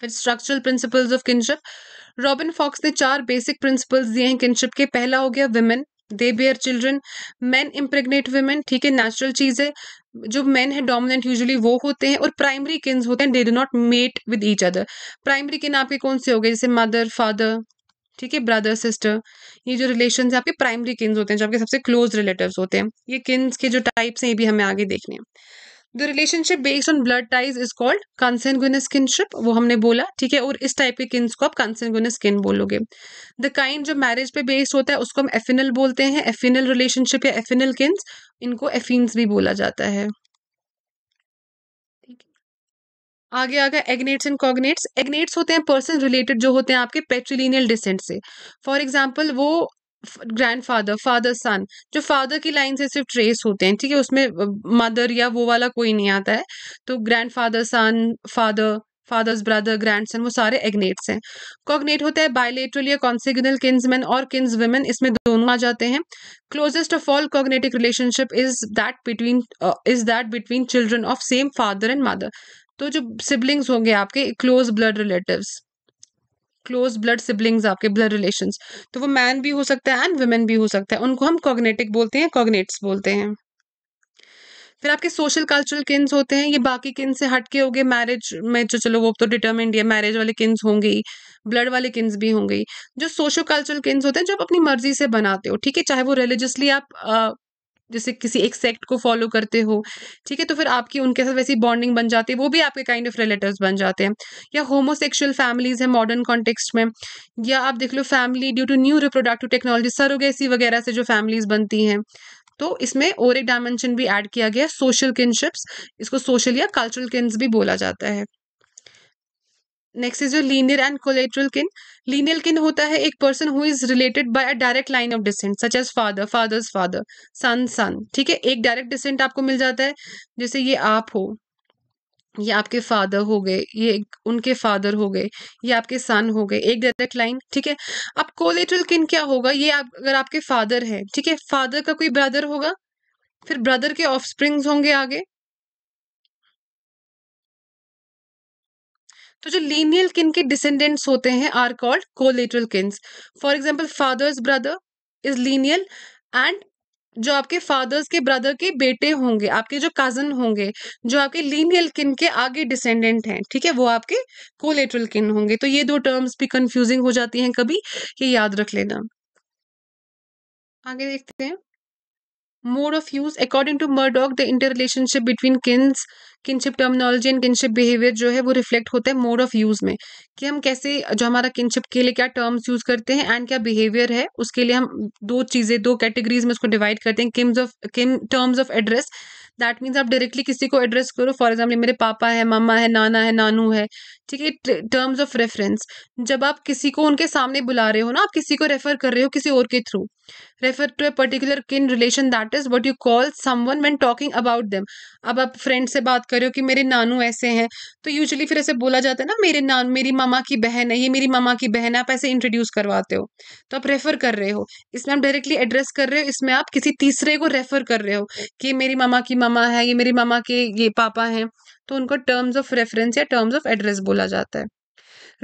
फिर structural principles of kinship Robin Fox ने चार बेसिक प्रिंसिपल्स दिए हैं किनशिप के पहला हो गया women they bear children man impregnate women ठीक है नेचुरल चीज़ है जो मैन है डोमिनेंट यूजुअली वो होते हैं और प्राइमरी किन्स होते हैं they do not mate with each other primary kin आपके कौन से हो गए जैसे मदर फादर ठीक है ब्रदर सिस्टर ये जो रिलेशन है आपके प्राइमरी किन्स होते हैं जो आपके सबसे क्लोज रिलेटिव होते हैं ये किन्स के जो टाइप्स हैं ये भी हमें आगे देखने the relationship based on blood ties is called consanguineous kinship वो हमने बोला ठीक है और इस टाइप के किन्स को आप कंसेंगुनस किन बोलोगे द काइंड जो मैरिज पे बेस्ड होता है उसको हम एफिनल बोलते हैं एफिनल रिलेशनशिप या एफिनल किन्स इनको एफिन्स भी बोला जाता है आगे आ गया एग्नेट्स एंड कॉग्नेट्स एग्नेट्स होते हैं पर्सन रिलेटेड जो होते हैं आपके पेट्रिलिनियल डिसेंट से फॉर एग्जाम्पल वो ग्रैंड फादर सन जो फादर की लाइन से सिर्फ ट्रेस होते हैं ठीक है उसमें मदर या वो वाला कोई नहीं आता है तो grandfather son father father's brother grandson वो सारे एग्नेट्स हैं कॉग्नेट होता है बायलेटरल या कॉन्सिग्नल किन्समैन और किन्स वुमेन इसमें दोनों आ जाते हैं closest of all cognatic relationship is that between is that between children of same father and mother तो जो सिबलिंग्स होंगे आपके close blood relatives close blood siblings आपके ब्लड रिलेशन तो वो मैन भी हो सकता है एंड वुमेन भी हो सकता है उनको हम कॉग्नेटिक बोलते हैं कॉग्नेट्स बोलते हैं फिर आपके सोशल कल्चरल किन्स होते हैं ये बाकी किन से हटके हो गए मैरिज में जो चलो वो तो डिटर्मिंड है मैरिज वाले किन्स होंगे ही ब्लड वाले किन्स भी होंगे जो सोशल कल्चरल किन्स होते हैं जो आप अपनी मर्जी से बनाते हो ठीक है चाहे वो रिलीजियसली आप जैसे किसी एक सेक्ट को फॉलो करते हो ठीक है तो फिर आपकी उनके साथ वैसी बॉन्डिंग बन जाती है वो भी आपके काइंड ऑफ रिलेटिव्स बन जाते हैं या होमोसेक्सुअल फैमिलीज है मॉडर्न कॉन्टेक्स्ट में या आप देख लो family due to new reproductive technology surrogacy वगैरह से जो फैमिलीज बनती हैं तो इसमें और एक डायमेंशन भी ऐड किया गया है सोशल किनशिप्स इसको सोशल या कल्चरल किन्स भी बोला जाता है next is your linear and collateral kin linear kin होता है एक person who is related by a direct line of descent such as father father's father son son ठीक है एक डायरेक्ट डिसेंट आपको मिल जाता है जैसे ये आप हो ये आपके फादर हो गए ये उनके फादर हो गए ये आपके सन हो गए एक डायरेक्ट लाइन ठीक है अब कोलेट्रल किन क्या होगा ये आप, अगर आपके फादर है ठीक है फादर का कोई ब्रदर होगा फिर ब्रदर के ऑफ होंगे आगे तो जो लीनियल किन के डिसेंडेंट्स होते हैं are called collateral kins for example father's brother is lineal and जो आपके फादर्स के ब्रदर के बेटे होंगे आपके जो कजन होंगे जो आपके लीनियल किन के आगे डिसेंडेंट हैं ठीक है वो आपके कोलेटरल किन होंगे तो ये दो टर्म्स भी कंफ्यूजिंग हो जाती हैं कभी ये याद रख लेना आगे देखते हैं mode of use use to to the inter relationship between kins kinship terminology and kinship behaviour जो है वो रिफ्लेक्ट होता है मोड ऑफ यूज़ में कि हम कैसे जो हमारा किनशिप के लिए क्या टर्म्स यूज़ करते हैं एंड क्या बिहेवियर है उसके लिए हम दो चीज़ें दो कैटेगरीज में उसको डिवाइड करते हैं kins of kin terms of address that means आप डायरेक्टली किसी को एड्रेस करो फॉर एग्जाम्पल मेरे पापा है मामा है नाना है नानू है ठीक है टर्म्स ऑफ रेफरेंस जब आप किसी को उनके सामने बुला रहे हो ना आप किसी को रेफर कर रहे हो किसी और के through refer to a particular kin relation that is what you call someone when talking about them अब आप फ्रेंड से बात कर रहे हो कि मेरे नानू ऐसे हैं तो यूजली फिर ऐसे बोला जाता है ना मेरे नान मेरी मामा की बहन है ये मेरी मामा की बहन है आप ऐसे इंट्रोड्यूस करवाते हो तो आप रेफर कर रहे हो इसमें आप डायरेक्टली एड्रेस कर रहे हो इसमें आप किसी तीसरे को रेफर कर रहे हो कि मेरी मामा की मामा है ये मेरी मामा के ये पापा हैं तो उनको टर्म्स ऑफ रेफरेंस या टर्म्स ऑफ एड्रेस बोला जाता है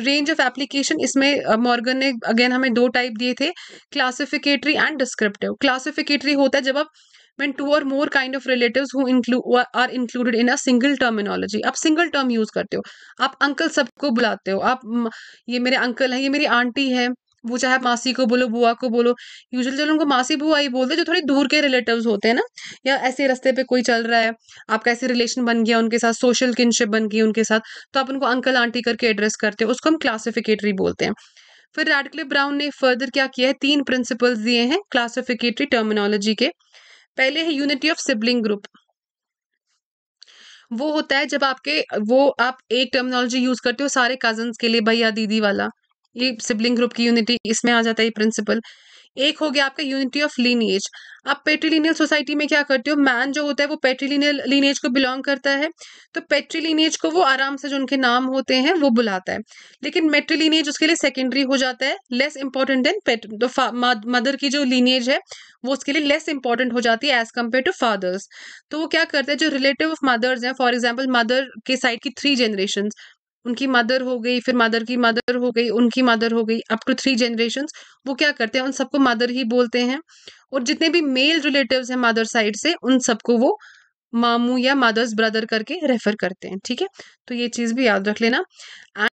रेंज ऑफ एप्लीकेशन इसमें मॉर्गन ने अगेन हमें दो टाइप दिए थे क्लासिफिकेटरी एंड डिस्क्रिप्टिव क्लासिफिकेटरी होता है जब आप मैन two or more kind of relative are included in a single terminology आप सिंगल टर्म यूज करते हो आप अंकल सबको बुलाते हो आप ये मेरे अंकल हैं ये मेरी आंटी है वो चाहे आप मासी को बोलो बुआ को बोलो यूजली जो लोग मासी बुआ ही बोलते जो थोड़ी दूर के रिलेटिव होते हैं ना या ऐसे रस्ते पे कोई चल रहा है आपका ऐसे रिलेशन बन गया उनके साथ सोशल किनशिप बन गई उनके साथ तो आप उनको अंकल आंटी करके एड्रेस करते हैं उसको हम क्लासिफिकेटरी बोलते हैं फिर रेडक्लिप ब्राउन ने फर्दर क्या किया है तीन प्रिंसिपल्स दिए हैं क्लासिफिकेटरी टर्मिनोलॉजी के पहले है यूनिटी ऑफ सिबलिंग ग्रुप वो होता है जब आपके वो आप एक टर्मिनोलॉजी यूज करते हो सारे कजन के लिए भैया दीदी वाला ये सिबलिंग ग्रुप की यूनिटी इसमें आ जाता है ये प्रिंसिपल एक हो गया आपका यूनिटी ऑफ लीनिएज आप पेट्रीलिनियल सोसाइटी में क्या करते हो मैन जो होता है वो पेट्रीलिनियल लीनेज को बिलोंग करता है तो पेट्रीलिनिएज को वो आराम से जो उनके नाम होते हैं वो बुलाता है लेकिन मेट्रीलिनिएज उसके लिए सेकेंडरी हो जाता है लेस इंपॉर्टेंट देन पेट तो मदर की जो लीनेज है वो उसके लिए लेस इंपॉर्टेंट हो जाती है एज कम्पेयर टू फादर्स तो वो क्या करते हैं जो रिलेटिव ऑफ मदर्स हैं फॉर एग्जाम्पल मदर के साइड की थ्री जनरेशन उनकी मदर हो गई फिर मदर की मदर हो गई उनकी मदर हो गई अप टू थ्री जनरेशन वो क्या करते हैं उन सबको मदर ही बोलते हैं और जितने भी मेल रिलेटिव हैं मदर साइड से उन सबको वो मामू या मदर्स ब्रदर करके रेफर करते हैं ठीक है तो ये चीज़ भी याद रख लेना and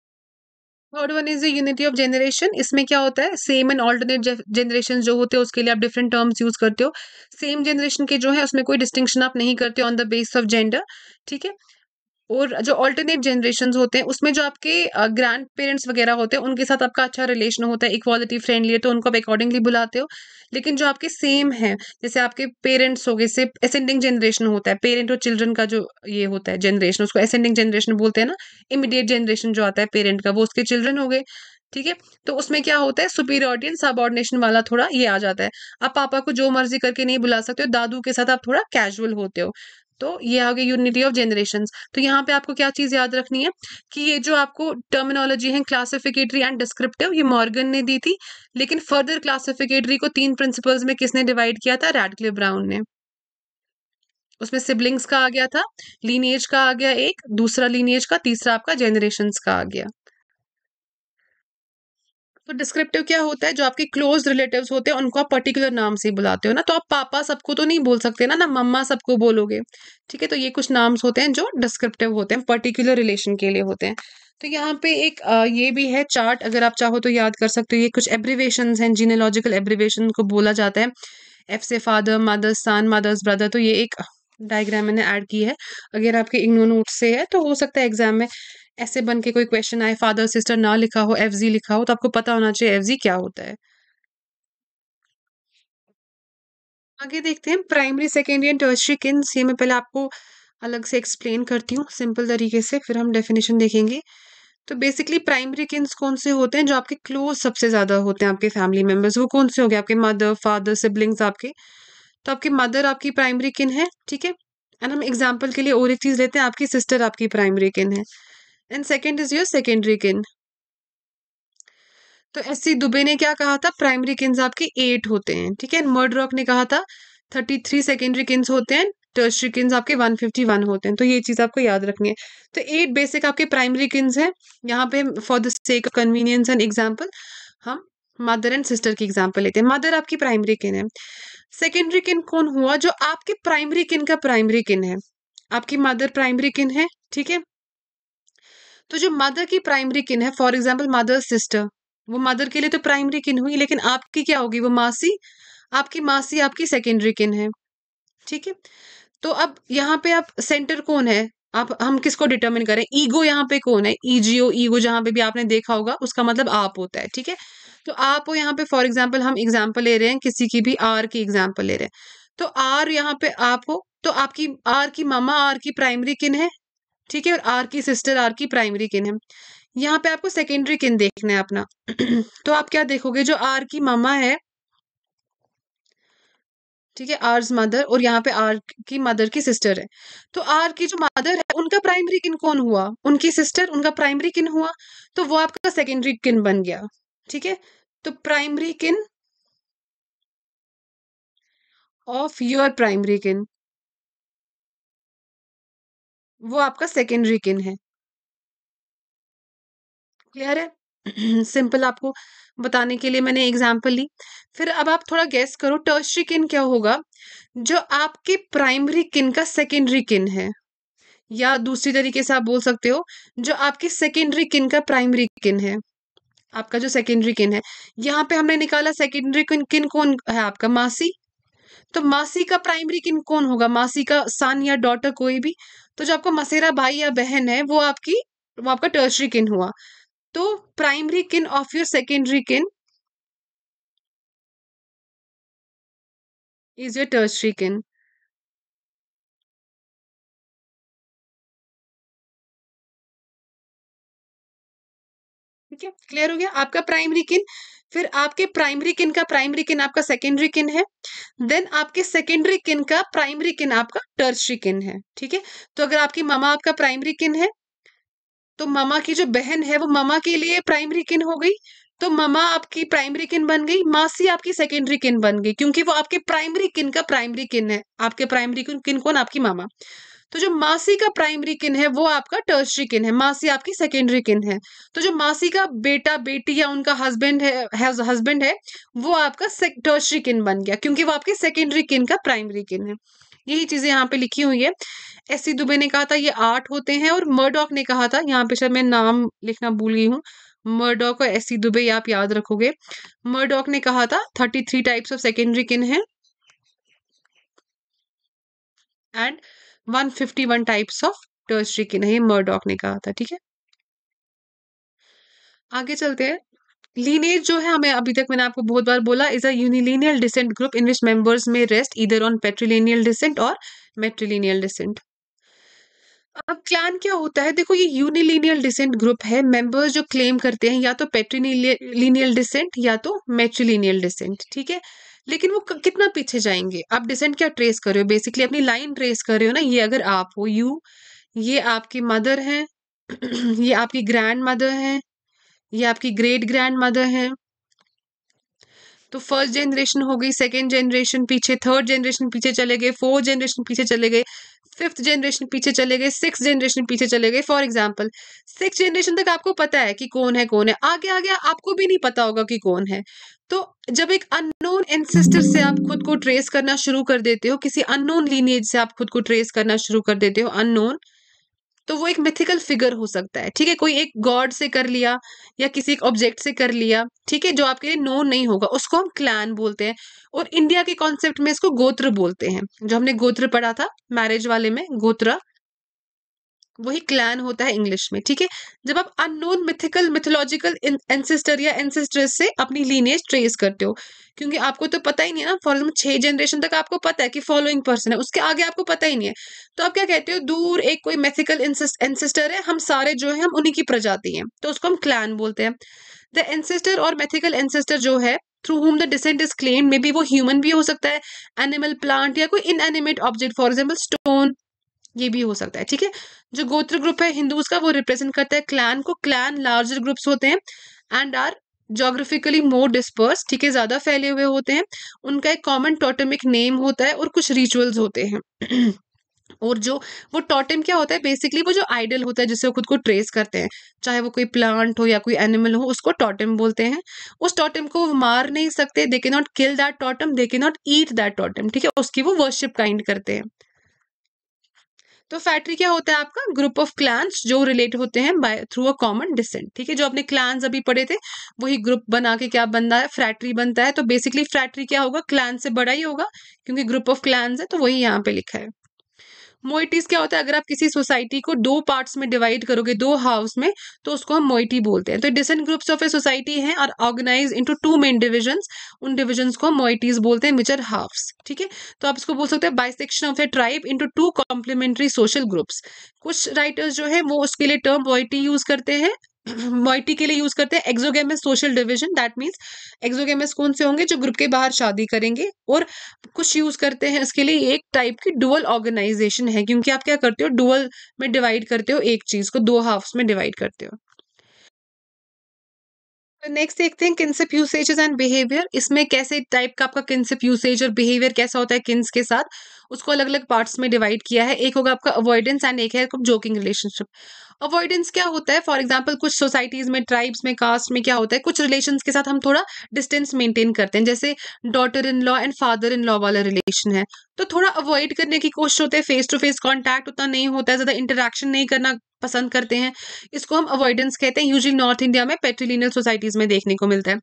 third one is the unity of generation इसमें क्या होता है सेम एंड ऑल्टरनेट जनरेशन जो होते हैं उसके लिए आप डिफरेंट टर्म्स यूज करते हो सेम जनरेशन के जो है उसमें कोई डिस्टिंक्शन आप नहीं करते on the base of gender ठीक है और जो ऑल्टरनेट जनरेशन होते हैं उसमें जो आपके ग्रैंड पेरेंट्स वगैरह होते हैं उनके साथ आपका अच्छा रिलेशन होता है इक्वालिटी फ्रेंडली है तो उनको आप अकॉर्डिंगली बुलाते हो लेकिन जो आपके सेम है जैसे आपके पेरेंट्स हो गए से असेंडिंग जनरेशन होता है पेरेंट और चिल्ड्रन का जो ये होता है जनरेशन उसको असेंडिंग जनरेशन बोलते हैं ना इमिडिएट जनरेशन जो आता है पेरेंट का वो उसके चिल्ड्रन हो गए ठीक है तो उसमें क्या होता है सुपीरियॉरिटी एंड सबॉर्डिनेशन वाला थोड़ा ये आ जाता है आप पापा को जो मर्जी करके नहीं बुला सकते हो दादू के साथ आप थोड़ा कैजुअल होते हो तो ये आ गई यूनिटी ऑफ जनरेशन तो यहाँ पे आपको क्या चीज़ याद रखनी है कि ये जो आपको टर्मिनोलॉजी है क्लासिफिकेटरी एंड डिस्क्रिप्टिव ये मॉर्गन ने दी थी लेकिन फर्दर क्लासिफिकेटरी को तीन प्रिंसिपल्स में किसने डिवाइड किया था रेडक्लिव ब्राउन ने उसमें सिबलिंग्स का आ गया था लीनियज का आ गया एक दूसरा लीनियज का तीसरा आपका जेनरेशन का आ गया तो डिस्क्रिप्टिव क्या होता है जो आपके क्लोज रिलेटिव होते हैं उनको आप पर्टिकुलर नाम से बुलाते हो ना तो आप पापा सबको तो नहीं बोल सकते ना ना मम्मा सबको बोलोगे ठीक है तो ये कुछ नाम्स होते हैं जो डिस्क्रिप्टिव होते हैं पर्टिकुलर रिलेशन के लिए होते हैं तो यहाँ पे एक ये भी है चार्ट अगर आप चाहो तो याद कर सकते हो ये कुछ एब्रीवेशन हैं जीनोलॉजिकल एब्रीवेशन को बोला जाता है एफ से father mother's son mother's brother तो ये एक डायग्राम मैंने ऐड की है अगर आपके इग्नो नोट से है तो हो सकता है एग्जाम में ऐसे बन के कोई क्वेश्चन आए फादर सिस्टर ना लिखा हो एफ जी लिखा हो तो आपको पता होना चाहिए एफ जी क्या होता है आगे देखते हैं primary secondary and tertiary kins ये मैं पहले आपको अलग से एक्सप्लेन करती हूँ सिंपल तरीके से फिर हम डेफिनेशन देखेंगे तो बेसिकली प्राइमरी किन्स कौन से होते हैं जो आपके क्लोज सबसे ज़्यादा होते हैं आपके फैमिली मेम्बर्स वो कौन से हो गए आपके मदर फादर सिबलिंग्स आपके तो आपकी मदर आपकी प्राइमरी किन है ठीक है एंड हम एग्जाम्पल के लिए और एक चीज़ लेते हैं आपकी सिस्टर आपकी प्राइमरी किन है and second is your secondary kin तो एस सी दुबे ने क्या कहा था प्राइमरी किन्स आपके एट होते हैं ठीक है मर्ड रॉक ने कहा था थर्टी थ्री सेकेंडरी किन्स होते हैं टर्सरी किन्स आपके वन फिफ्टी वन होते हैं तो ये चीज़ आपको याद रखनी है तो एट बेसिक आपके प्राइमरी किन्स हैं यहाँ पे for the sake of convenience and example हम मदर एंड सिस्टर की एग्जाम्पल लेते हैं मदर आपकी प्राइमरी किन है सेकेंडरी किन कौन हुआ जो आपके प्राइमरी किन का प्राइमरी किन है आपकी मदर प्राइमरी किन है ठीक है तो जो मदर की प्राइमरी किन है फॉर एग्जाम्पल मदर सिस्टर वो मदर के लिए तो प्राइमरी किन हुई लेकिन आपकी क्या होगी वो मासी आपकी मासी आपकी सेकेंडरी किन है ठीक है तो अब यहाँ पे आप सेंटर कौन है आप हम किसको डिटरमिन करें ईगो यहाँ पे कौन है ईजीओ e ईगो जहाँ पे भी आपने देखा होगा उसका मतलब आप होता है ठीक है तो आप यहाँ पे फॉर एग्जाम्पल हम एग्जाम्पल ले रहे हैं किसी की भी आर की एग्जाम्पल ले रहे हैं तो आर यहाँ पे आप हो तो आपकी आर की मामा आर की प्राइमरी किन है ठीक है और आर की सिस्टर आर की प्राइमरी किन है यहाँ पे आपको सेकेंडरी किन देखना है अपना तो आप क्या देखोगे जो आर की मामा है ठीक है आर्स मदर और यहाँ पे आर की मदर की सिस्टर है तो आर की जो मदर है उनका प्राइमरी किन कौन हुआ उनकी सिस्टर उनका प्राइमरी किन हुआ तो वो आपका सेकेंडरी किन बन गया ठीक है तो primary kin of your primary किन वो आपका सेकेंडरी किन है क्लियर है सिंपल आपको बताने के लिए मैंने एग्जाम्पल ली फिर अब आप थोड़ा गैस करो टर्सरी किन क्या होगा जो आपके प्राइमरी किन का सेकेंडरी किन है या दूसरी तरीके से आप बोल सकते हो जो आपके सेकेंडरी किन का प्राइमरी किन है आपका जो सेकेंडरी किन है यहाँ पे हमने निकाला सेकेंडरी किन किन कौन है आपका मासी तो मासी का प्राइमरी किन कौन होगा मासी का सन या डॉटर कोई भी तो जो आपका मसेरा भाई या बहन है वो आपकी वो आपका टर्सरी किन हुआ तो primary kin of your secondary kin is your tertiary kin ठीक है क्लियर हो गया आपका प्राइमरी किन फिर आपके प्राइमरी किन का प्राइमरी किन आपका सेकेंडरी किन है देन आपके सेकेंडरी किन का प्राइमरी किन आपका टर्सरी किन है ठीक है तो अगर आपकी मामा आपका प्राइमरी किन है तो मामा की जो बहन है वो मामा के लिए प्राइमरी किन हो गई तो मामा आपकी प्राइमरी किन बन गई मासी आपकी सेकेंडरी किन बन गई क्योंकि वो आपके प्राइमरी किन का प्राइमरी किन है आपके प्राइमरी किन कौन आपकी मामा तो जो मासी का प्राइमरी किन है वो आपका टर्सरी किन है मासी आपकी सेकेंडरी किन है तो जो मासी का बेटा बेटी या उनका हस्बैंड है हस्बैंड है वो आपका टर्सरी किन बन गया क्योंकि वो आपके सेकेंडरी किन का प्राइमरी किन है यही चीजें यहाँ पे लिखी हुई है एस सी दुबे ने कहा था ये आठ होते हैं और मर्डॉक ने कहा था यहाँ पे शायद मैं नाम लिखना भूल गई हूँ मर्डॉक और एस सी दुबे ये आप याद रखोगे मर्डॉक ने कहा था thirty three types of secondary kin है and one types of tertiary की नहीं मर्डॉक ने कहा था ठीक है आगे चलते हैं लीनेज जो है हमें अभी तक मैंने आपको बहुत बार बोला is a descent group in which members में रेस्ट इधर ऑन पेट्रिलीनियल डिसेंट और मेट्रिलीनियल डिसेंट अब क्लान क्या होता है देखो ये यूनिलीनियल डिसेंट ग्रुप है मेंबर्स जो क्लेम करते हैं या तो पेट्रीलीनियल डिसेंट या तो मेट्रिलिनियल डिसेंट ठीक है लेकिन वो कितना पीछे जाएंगे आप डिसेंट क्या ट्रेस कर रहे हो बेसिकली अपनी लाइन ट्रेस कर रहे हो ना ये अगर आप हो यू ये आपकी मदर हैं ये आपकी ग्रैंड मदर हैं ये आपकी ग्रेट ग्रैंड मदर हैं तो फर्स्ट जनरेशन हो गई सेकेंड जनरेशन पीछे थर्ड जनरेशन पीछे चले गए फोर्थ जनरेशन पीछे चले गए फिफ्थ जनरेशन पीछे चले गए सिक्स जनरेशन पीछे चले गए फॉर एग्जाम्पल सिक्स जनरेशन तक आपको पता है कि कौन है कौन है आगे आगे आपको भी नहीं पता होगा कि कौन है तो जब एक अननोन एंसेस्टर से आप खुद को ट्रेस करना शुरू कर देते हो किसी अननोन लीनेज से आप खुद को ट्रेस करना शुरू कर देते हो अननोन तो वो एक मिथिकल फिगर हो सकता है ठीक है कोई एक गॉड से कर लिया या किसी एक ऑब्जेक्ट से कर लिया ठीक है जो आपके लिए नोन नहीं होगा उसको हम क्लैन बोलते हैं और इंडिया के कॉन्सेप्ट में इसको गोत्र बोलते हैं जो हमने गोत्र पढ़ा था मैरिज वाले में गोत्र वही क्लैन होता है इंग्लिश में ठीक है जब आप अननोन मिथिकल मिथोलॉजिकल एंसेस्टर या एंसेस्टर्स से अपनी लीनेज ट्रेस करते हो क्योंकि आपको तो पता ही नहीं है ना फॉर एग्जाम्पल छह जनरेशन तक आपको पता है कि फॉलोइंग पर्सन है उसके आगे आपको पता ही नहीं है तो आप क्या कहते हो दूर एक कोई मेथिकल एंसेस्टर है हम सारे जो है हम उन्हीं की प्रजाति है तो उसको हम क्लैन बोलते हैं द एंसेस्टर और मेथिकल एंसेस्टर जो है through whom the descent is claim may be वो ह्यूमन भी हो सकता है एनिमल प्लांट या कोई inanimate object for example stone ये भी हो सकता है ठीक है जो गोत्र ग्रुप है हिंदूज का वो रिप्रेजेंट करता है क्लैन को क्लैन लार्जर ग्रुप्स होते हैं and are geographically more disperse ठीक है ज़्यादा फैले हुए होते हैं उनका एक कॉमन टोटमिक नेम होता है और कुछ रिचुअल्स होते हैं और जो वो टॉटम क्या होता है बेसिकली वो जो आइडल होता है जिसे वो खुद को ट्रेस करते हैं चाहे वो कोई प्लांट हो या कोई एनिमल हो उसको टोटम बोलते हैं उस टोटम को वो मार नहीं सकते they can not kill that totem they can not eat that Tatum ठीक है उसकी वो वर्शिप काइंड करते हैं तो फैक्ट्री क्या होता है आपका ग्रुप ऑफ क्लान्स जो रिलेट होते हैं by through a common descent ठीक है जो अपने क्लान्स अभी पढ़े थे वही ग्रुप बना के क्या बनता है फ्रैटरी बनता है तो बेसिकली फ्रैटरी क्या होगा क्लान से बड़ा ही होगा क्योंकि ग्रुप ऑफ क्लांस है तो वही यहाँ पे लिखा है मोइटीज क्या होता है अगर आप किसी सोसाइटी को दो पार्ट्स में डिवाइड करोगे दो हाउस में तो उसको हम मोइटी बोलते हैं तो descent groups of a society हैं और organize into two main division उन डिविजन को हम मोइटीज बोलते हैं मिचर हाफ्स ठीक है तो आप इसको बोल सकते हैं bisection of a tribe into two complementary social groups कुछ राइटर्स जो है वो उसके लिए टर्म मोइटी यूज करते हैं मोइटी के लिए यूज करते हैं exogamous social division that means exogamous कौन से होंगे जो ग्रुप के बाहर शादी करेंगे और कुछ यूज करते हैं इसके लिए एक टाइप की डुअल ऑर्गेनाइजेशन है क्योंकि आप क्या करते हो डुअल में डिवाइड करते हो एक चीज को दो हाफ में डिवाइड करते हो नेक्स्ट तो देखते हैं किन्सिप यूसेजेस एंड बिहेवियर इसमें कैसे टाइप का आपका किन्सिप यूसेज और बिहेवियर कैसा होता है किन्स के साथ उसको अलग अलग पार्ट्स में डिवाइड किया है एक होगा आपका अवॉइडेंस एंड एक है जोकिंग रिलेशनशिप अवॉइडेंस क्या होता है फॉर एग्जाम्पल कुछ सोसाइटीज में ट्राइब्स में कास्ट में क्या होता है कुछ रिलेशन के साथ हम थोड़ा डिस्टेंस मेंटेन करते हैं जैसे daughter in law and father in law वाला रिलेशन है तो थोड़ा अवॉइड करने की कोशिश होते हैं फेस टू फेस कॉन्टैक्ट उतना नहीं होता है ज़्यादा इंटरेक्शन नहीं करना पसंद करते हैं इसको हम अवॉइडेंस कहते हैं यूजली नॉर्थ इंडिया में पेट्रोलिनियल सोसाइटीज़ में देखने को मिलता है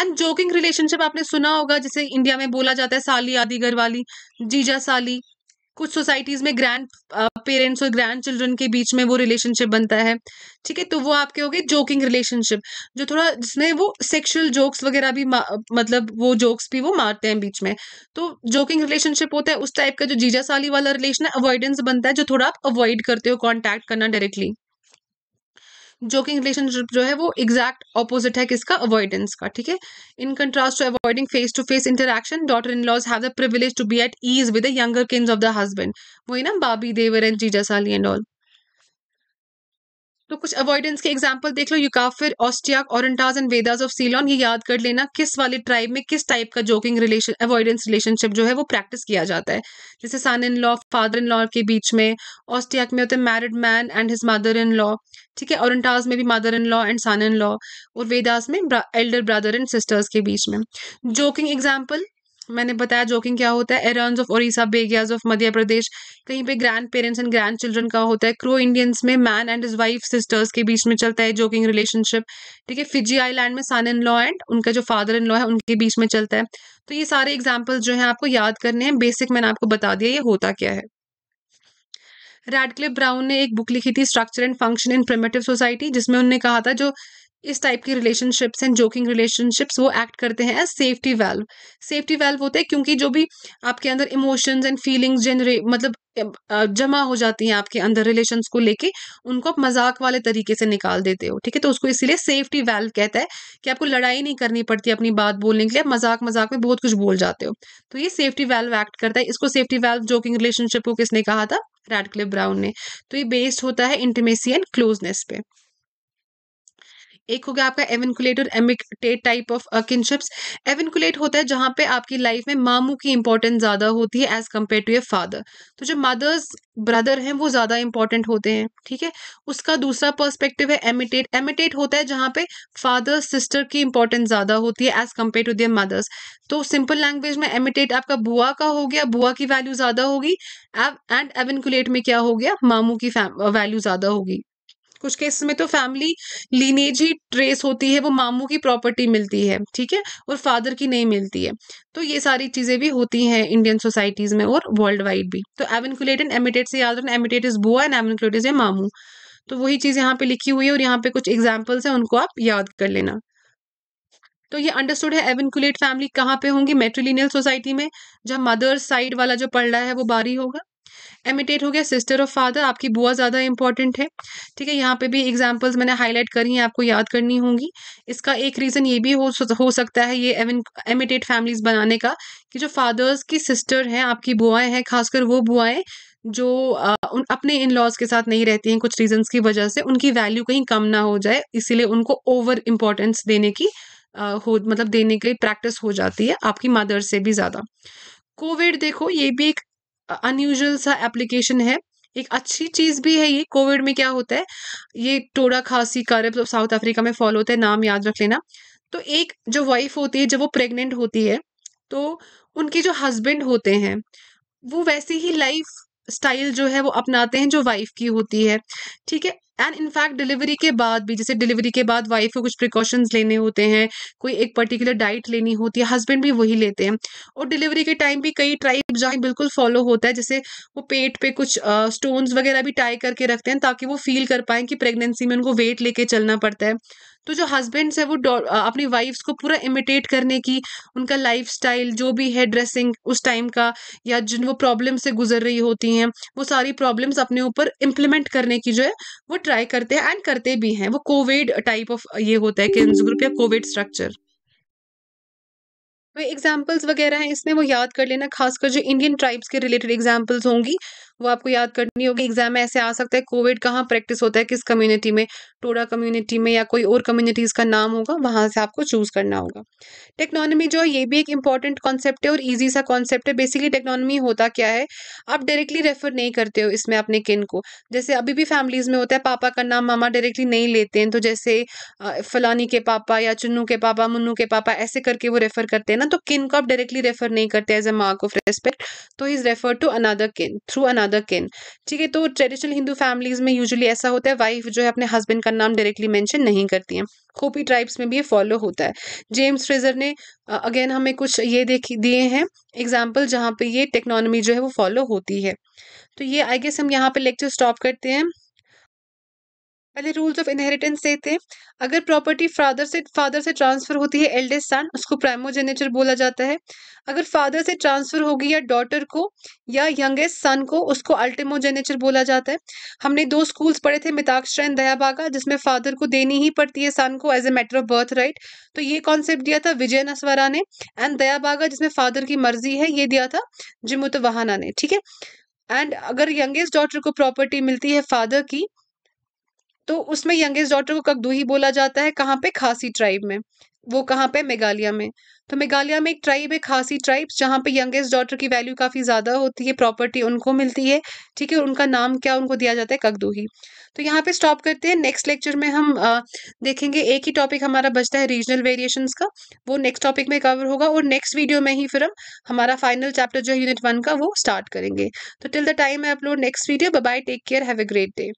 एंड जोकिंग रिलेशनशिप आपने सुना होगा जैसे इंडिया में बोला जाता है साली आदि घर वाली जीजा साली कुछ सोसाइटीज़ में ग्रैंड पेरेंट्स और ग्रैंड चिल्ड्रन के बीच में वो रिलेशनशिप बनता है ठीक है तो वो आपके हो गए जोकिंग रिलेशनशिप जो थोड़ा जिसमें वो सेक्सुअल जोक्स वगैरह भी मतलब वो जोक्स भी वो मारते हैं बीच में तो जोकिंग रिलेशनशिप होता है उस टाइप का जो जीजा साली वाला रिलेशन है अवॉइडेंस बनता है जो थोड़ा आप अवॉइड करते हो कॉन्टैक्ट करना डायरेक्टली जोकिंग रिलेशनशिप जो है वो एग्जैक्ट ऑपोजिट है किसका अवॉइडेंस का ठीक है in contrast to avoiding face to face interaction daughter in laws have the privilege to be at ease with the younger kings of the husband वही ना बाबी देवर एंड साली एंड ऑल तो कुछ अवॉइडेंस के एग्जाम्पल देख लो युकाफिर ऑस्टियाक औरटाज एंड वेदाज ऑफ सीलॉन ये याद कर लेना किस वाले ट्राइब में किस टाइप का जोकिंग रिलेशन अवॉइडेंस रिलेशनशिप जो है वो प्रैक्टिस किया जाता है जैसे son in law father in law के बीच में ऑस्टियाक में होते हैं married man and his mother in law ठीक है औरटाज में भी mother in law and son in law और वेदास में एल्डर ब्रदर एंड सिस्टर्स के बीच में जोकिंग एग्जाम्पल मैंने बताया जोकिंग क्या होता है एरॉन्स ऑफ ओडिशा बेगियाज ऑफ मध्य प्रदेश कहीं पे grandparents and grandchildren का होता है क्रो इंडियंस में man and his wife sisters के बीच में चलता है जोकिंग रिलेशनशिप ठीक है फिजी आईलैंड में सन इन लॉ एंड उनका जो फादर इन लॉ है उनके बीच में चलता है तो ये सारे एग्जाम्पल जो है आपको याद करने हैं बेसिक मैंने आपको बता दिया ये होता क्या है रेडक्लिप ब्राउन ने एक बुक लिखी थी structure and function in primitive society जिसमें उन्होंने कहा था जो इस टाइप की रिलेशनशिप्स एंड जोकिंग रिलेशनशिप्स वो एक्ट करते हैं as safety valve safety valve होते हैं क्योंकि जो भी आपके अंदर इमोशंस एंड फीलिंग्स जनरे मतलब जमा हो जाती हैं आपके अंदर रिलेशंस को लेके उनको आप मजाक वाले तरीके से निकाल देते हो ठीक है तो उसको इसीलिए सेफ्टी वेल्व कहता है कि आपको लड़ाई नहीं करनी पड़ती अपनी बात बोलने के लिए आप मजाक मजाक में बहुत कुछ बोल जाते हो तो ये सेफ्टी वेल्व एक्ट करता है इसको सेफ्टी वेल्व जोकिंग रिलेशनशिप को किसने कहा था क्लिप ब्राउन ने तो ये बेस्ड होता है इंटीमेसी एंड क्लोजनेस पे एक हो गया आपका एवेंकुलेट और amitate type of kinships avunculate होता है जहाँ पे आपकी लाइफ में मामू की इंपॉर्टेंस ज़्यादा होती है as compare to a father तो जो मदर्स ब्रदर हैं वो ज़्यादा इंपॉर्टेंट होते हैं ठीक है उसका दूसरा पर्सपेक्टिव है एमिटेट एमिटेट होता है जहाँ पे फादर सिस्टर की इंपॉर्टेंस ज़्यादा होती है as compare to their mothers तो सिंपल लैंग्वेज में एमिटेट आपका बुआ का हो गया बुआ की वैल्यू ज़्यादा होगी एंड एवेंकुलेट में क्या हो गया मामू की वैल्यू ज़्यादा होगी कुछ केस में तो फैमिली लीनेज ही ट्रेस होती है वो मामू की प्रॉपर्टी मिलती है ठीक है और फादर की नहीं मिलती है तो ये सारी चीज़ें भी होती हैं इंडियन सोसाइटीज़ में और वर्ल्ड वाइड भी तो एवनकुलेट एंड एमिटेट से याद रखना एमिटेट इज बुआ एंड एवनकुलेट इज ए मामू तो वही चीज़ यहाँ पे लिखी हुई है और यहाँ पे कुछ एग्जाम्पल्स हैं उनको आप याद कर लेना तो ये अंडरस्टूड है एवनकुलेट फैमिली कहाँ पे होंगी मेट्रिलिनियल सोसाइटी में जहाँ मदर साइड वाला जो पढ़ रहा है वो बारी होगा एमिटेट हो गया सिस्टर और फादर आपकी बुआ ज़्यादा इंपॉर्टेंट है ठीक है यहाँ पे भी एग्जाम्पल्स मैंने हाईलाइट करी हैं आपको याद करनी होंगी इसका एक रीज़न ये भी हो हो सकता है ये एमिटेट फैमिलीज बनाने का कि जो फादर्स की सिस्टर हैं आपकी बुआएं हैं खासकर वो बुआएं जो उन अपने इन लॉज के साथ नहीं रहती हैं कुछ रीजंस की वजह से उनकी वैल्यू कहीं कम ना हो जाए इसीलिए उनको ओवर इम्पोर्टेंस देने की हो मतलब देने की प्रैक्टिस हो जाती है आपकी मदर से भी ज़्यादा कोविड देखो ये भी एक अनयूजल सा एप्लीकेशन है एक अच्छी चीज़ भी है ये कोविड में क्या होता है ये टोडा खांसी कारब तो साउथ अफ्रीका में फॉलो होता है नाम याद रख लेना तो एक जो वाइफ होती है जब वो प्रेग्नेंट होती है तो उनके जो हस्बैंड होते हैं वो वैसे ही लाइफ स्टाइल जो है वो अपनाते हैं जो वाइफ की होती है ठीक है एंड इनफैक्ट डिलीवरी के बाद भी जैसे डिलीवरी के बाद वाइफ को कुछ प्रिकॉशंस लेने होते हैं कोई एक पर्टिकुलर डाइट लेनी होती है हस्बैंड भी वही लेते हैं और डिलीवरी के टाइम भी कई ट्राइब जहाँ बिल्कुल फॉलो होता है जैसे वो पेट पे कुछ स्टोन्स वगैरह भी टाई करके रखते हैं ताकि वो फील कर पाएँ कि प्रेगनेंसी में उनको वेट लेके चलना पड़ता है तो जो हस्बैंड्स है वो अपनी वाइफ्स को पूरा इमिटेट करने की उनका लाइफ जो भी है ड्रेसिंग उस टाइम का या जिन वो प्रॉब्लम से गुजर रही होती हैं वो सारी प्रॉब्लम्स अपने ऊपर इम्प्लीमेंट करने की जो है वो ट्राई करते हैं एंड करते भी हैं वो कोविड टाइप ऑफ ये होता है किन्स ग्रुप या कोविड स्ट्रक्चर एग्जाम्पल्स वगैरह हैं इसमें वो याद कर लेना खासकर जो इंडियन ट्राइब्स के रिलेटेड एग्जाम्पल्स होंगी वो आपको याद करनी होगी एग्जाम में ऐसे आ सकता है कोविड कहाँ प्रैक्टिस होता है किस कम्युनिटी में टोडा कम्युनिटी में या कोई और कम्युनिटीज़ का नाम होगा वहां से आपको चूज़ करना होगा टेक्नोनॉमी जो है ये भी एक इंपॉर्टेंट कॉन्सेप्ट है और ईजी सा कॉन्सेप्ट है बेसिकली टेक्नोनॉमी होता क्या है आप डायरेक्टली रेफर नहीं करते हो इसमें अपने किन को जैसे अभी भी फैमिलीज़ में होता है पापा का नाम मामा डायरेक्टली नहीं लेते हैं तो जैसे फलानी के पापा या चुन्नू के पापा मुन्नू के पापा ऐसे करके वो रेफर करते हैं ना तो किन को आप डायरेक्टली रेफर नहीं करते as a mark of respect तो is refer to another kin through another another kin ठीक है तो ट्रेडिशनल हिंदू फैमिलीज में यूजुअली ऐसा होता है वाइफ जो है अपने हस्बैंड का नाम डायरेक्टली मेंशन नहीं करती हैं खोपी ट्राइब्स में भी ये फॉलो होता है जेम्स फ्रेजर ने अगेन हमें कुछ ये देख दिए हैं एग्जाम्पल जहाँ पे ये टेक्नोनॉमी जो है वो फॉलो होती है तो ये आई गेस हम यहाँ पे लेक्चर स्टॉप करते हैं पहले रूल्स ऑफ इनहेरिटेंस से थे अगर प्रॉपर्टी फादर से फादर से ट्रांसफर होती है एल्डेस्ट सन उसको प्राइमोजेनेचर बोला जाता है अगर फादर से ट्रांसफर होगी या डॉटर को या यंगेस्ट सन को उसको अल्टीमोजेनेचर बोला जाता है हमने दो स्कूल्स पढ़े थे मिताक्षरा एंड दयाबागा जिसमें फादर को देनी ही पड़ती है सन को as a matter of birth right तो ये कॉन्सेप्ट दिया था विजय नसवरा ने एंड दयाबागा जिसमें फादर की मर्जी है ये दिया था जिमुत वाहना ने ठीक है एंड अगर यंगेस्ट डॉटर को प्रॉपर्टी मिलती है फादर की तो उसमें यंगेस्ट डॉटर को ही बोला जाता है कहाँ पे खासी ट्राइब में वो कहाँ पे मेघालय में तो मेघालय में एक ट्राइब है खासी ट्राइब जहाँ पे यंगेस्ट डॉटर की वैल्यू काफ़ी ज़्यादा होती है प्रॉपर्टी उनको मिलती है ठीक है उनका नाम क्या उनको दिया जाता है ही तो यहाँ पे स्टॉप करते हैं नेक्स्ट लेक्चर में हम आ, देखेंगे एक ही टॉपिक हमारा बचता है रीजनल वेरिएशंस का वो नेक्स्ट टॉपिक में कवर होगा और नेक्स्ट वीडियो में ही फिर हम हमारा फाइनल चैप्टर जो है यूनिट वन का वो स्टार्ट करेंगे तो till the time I upload next video bye take care have a great day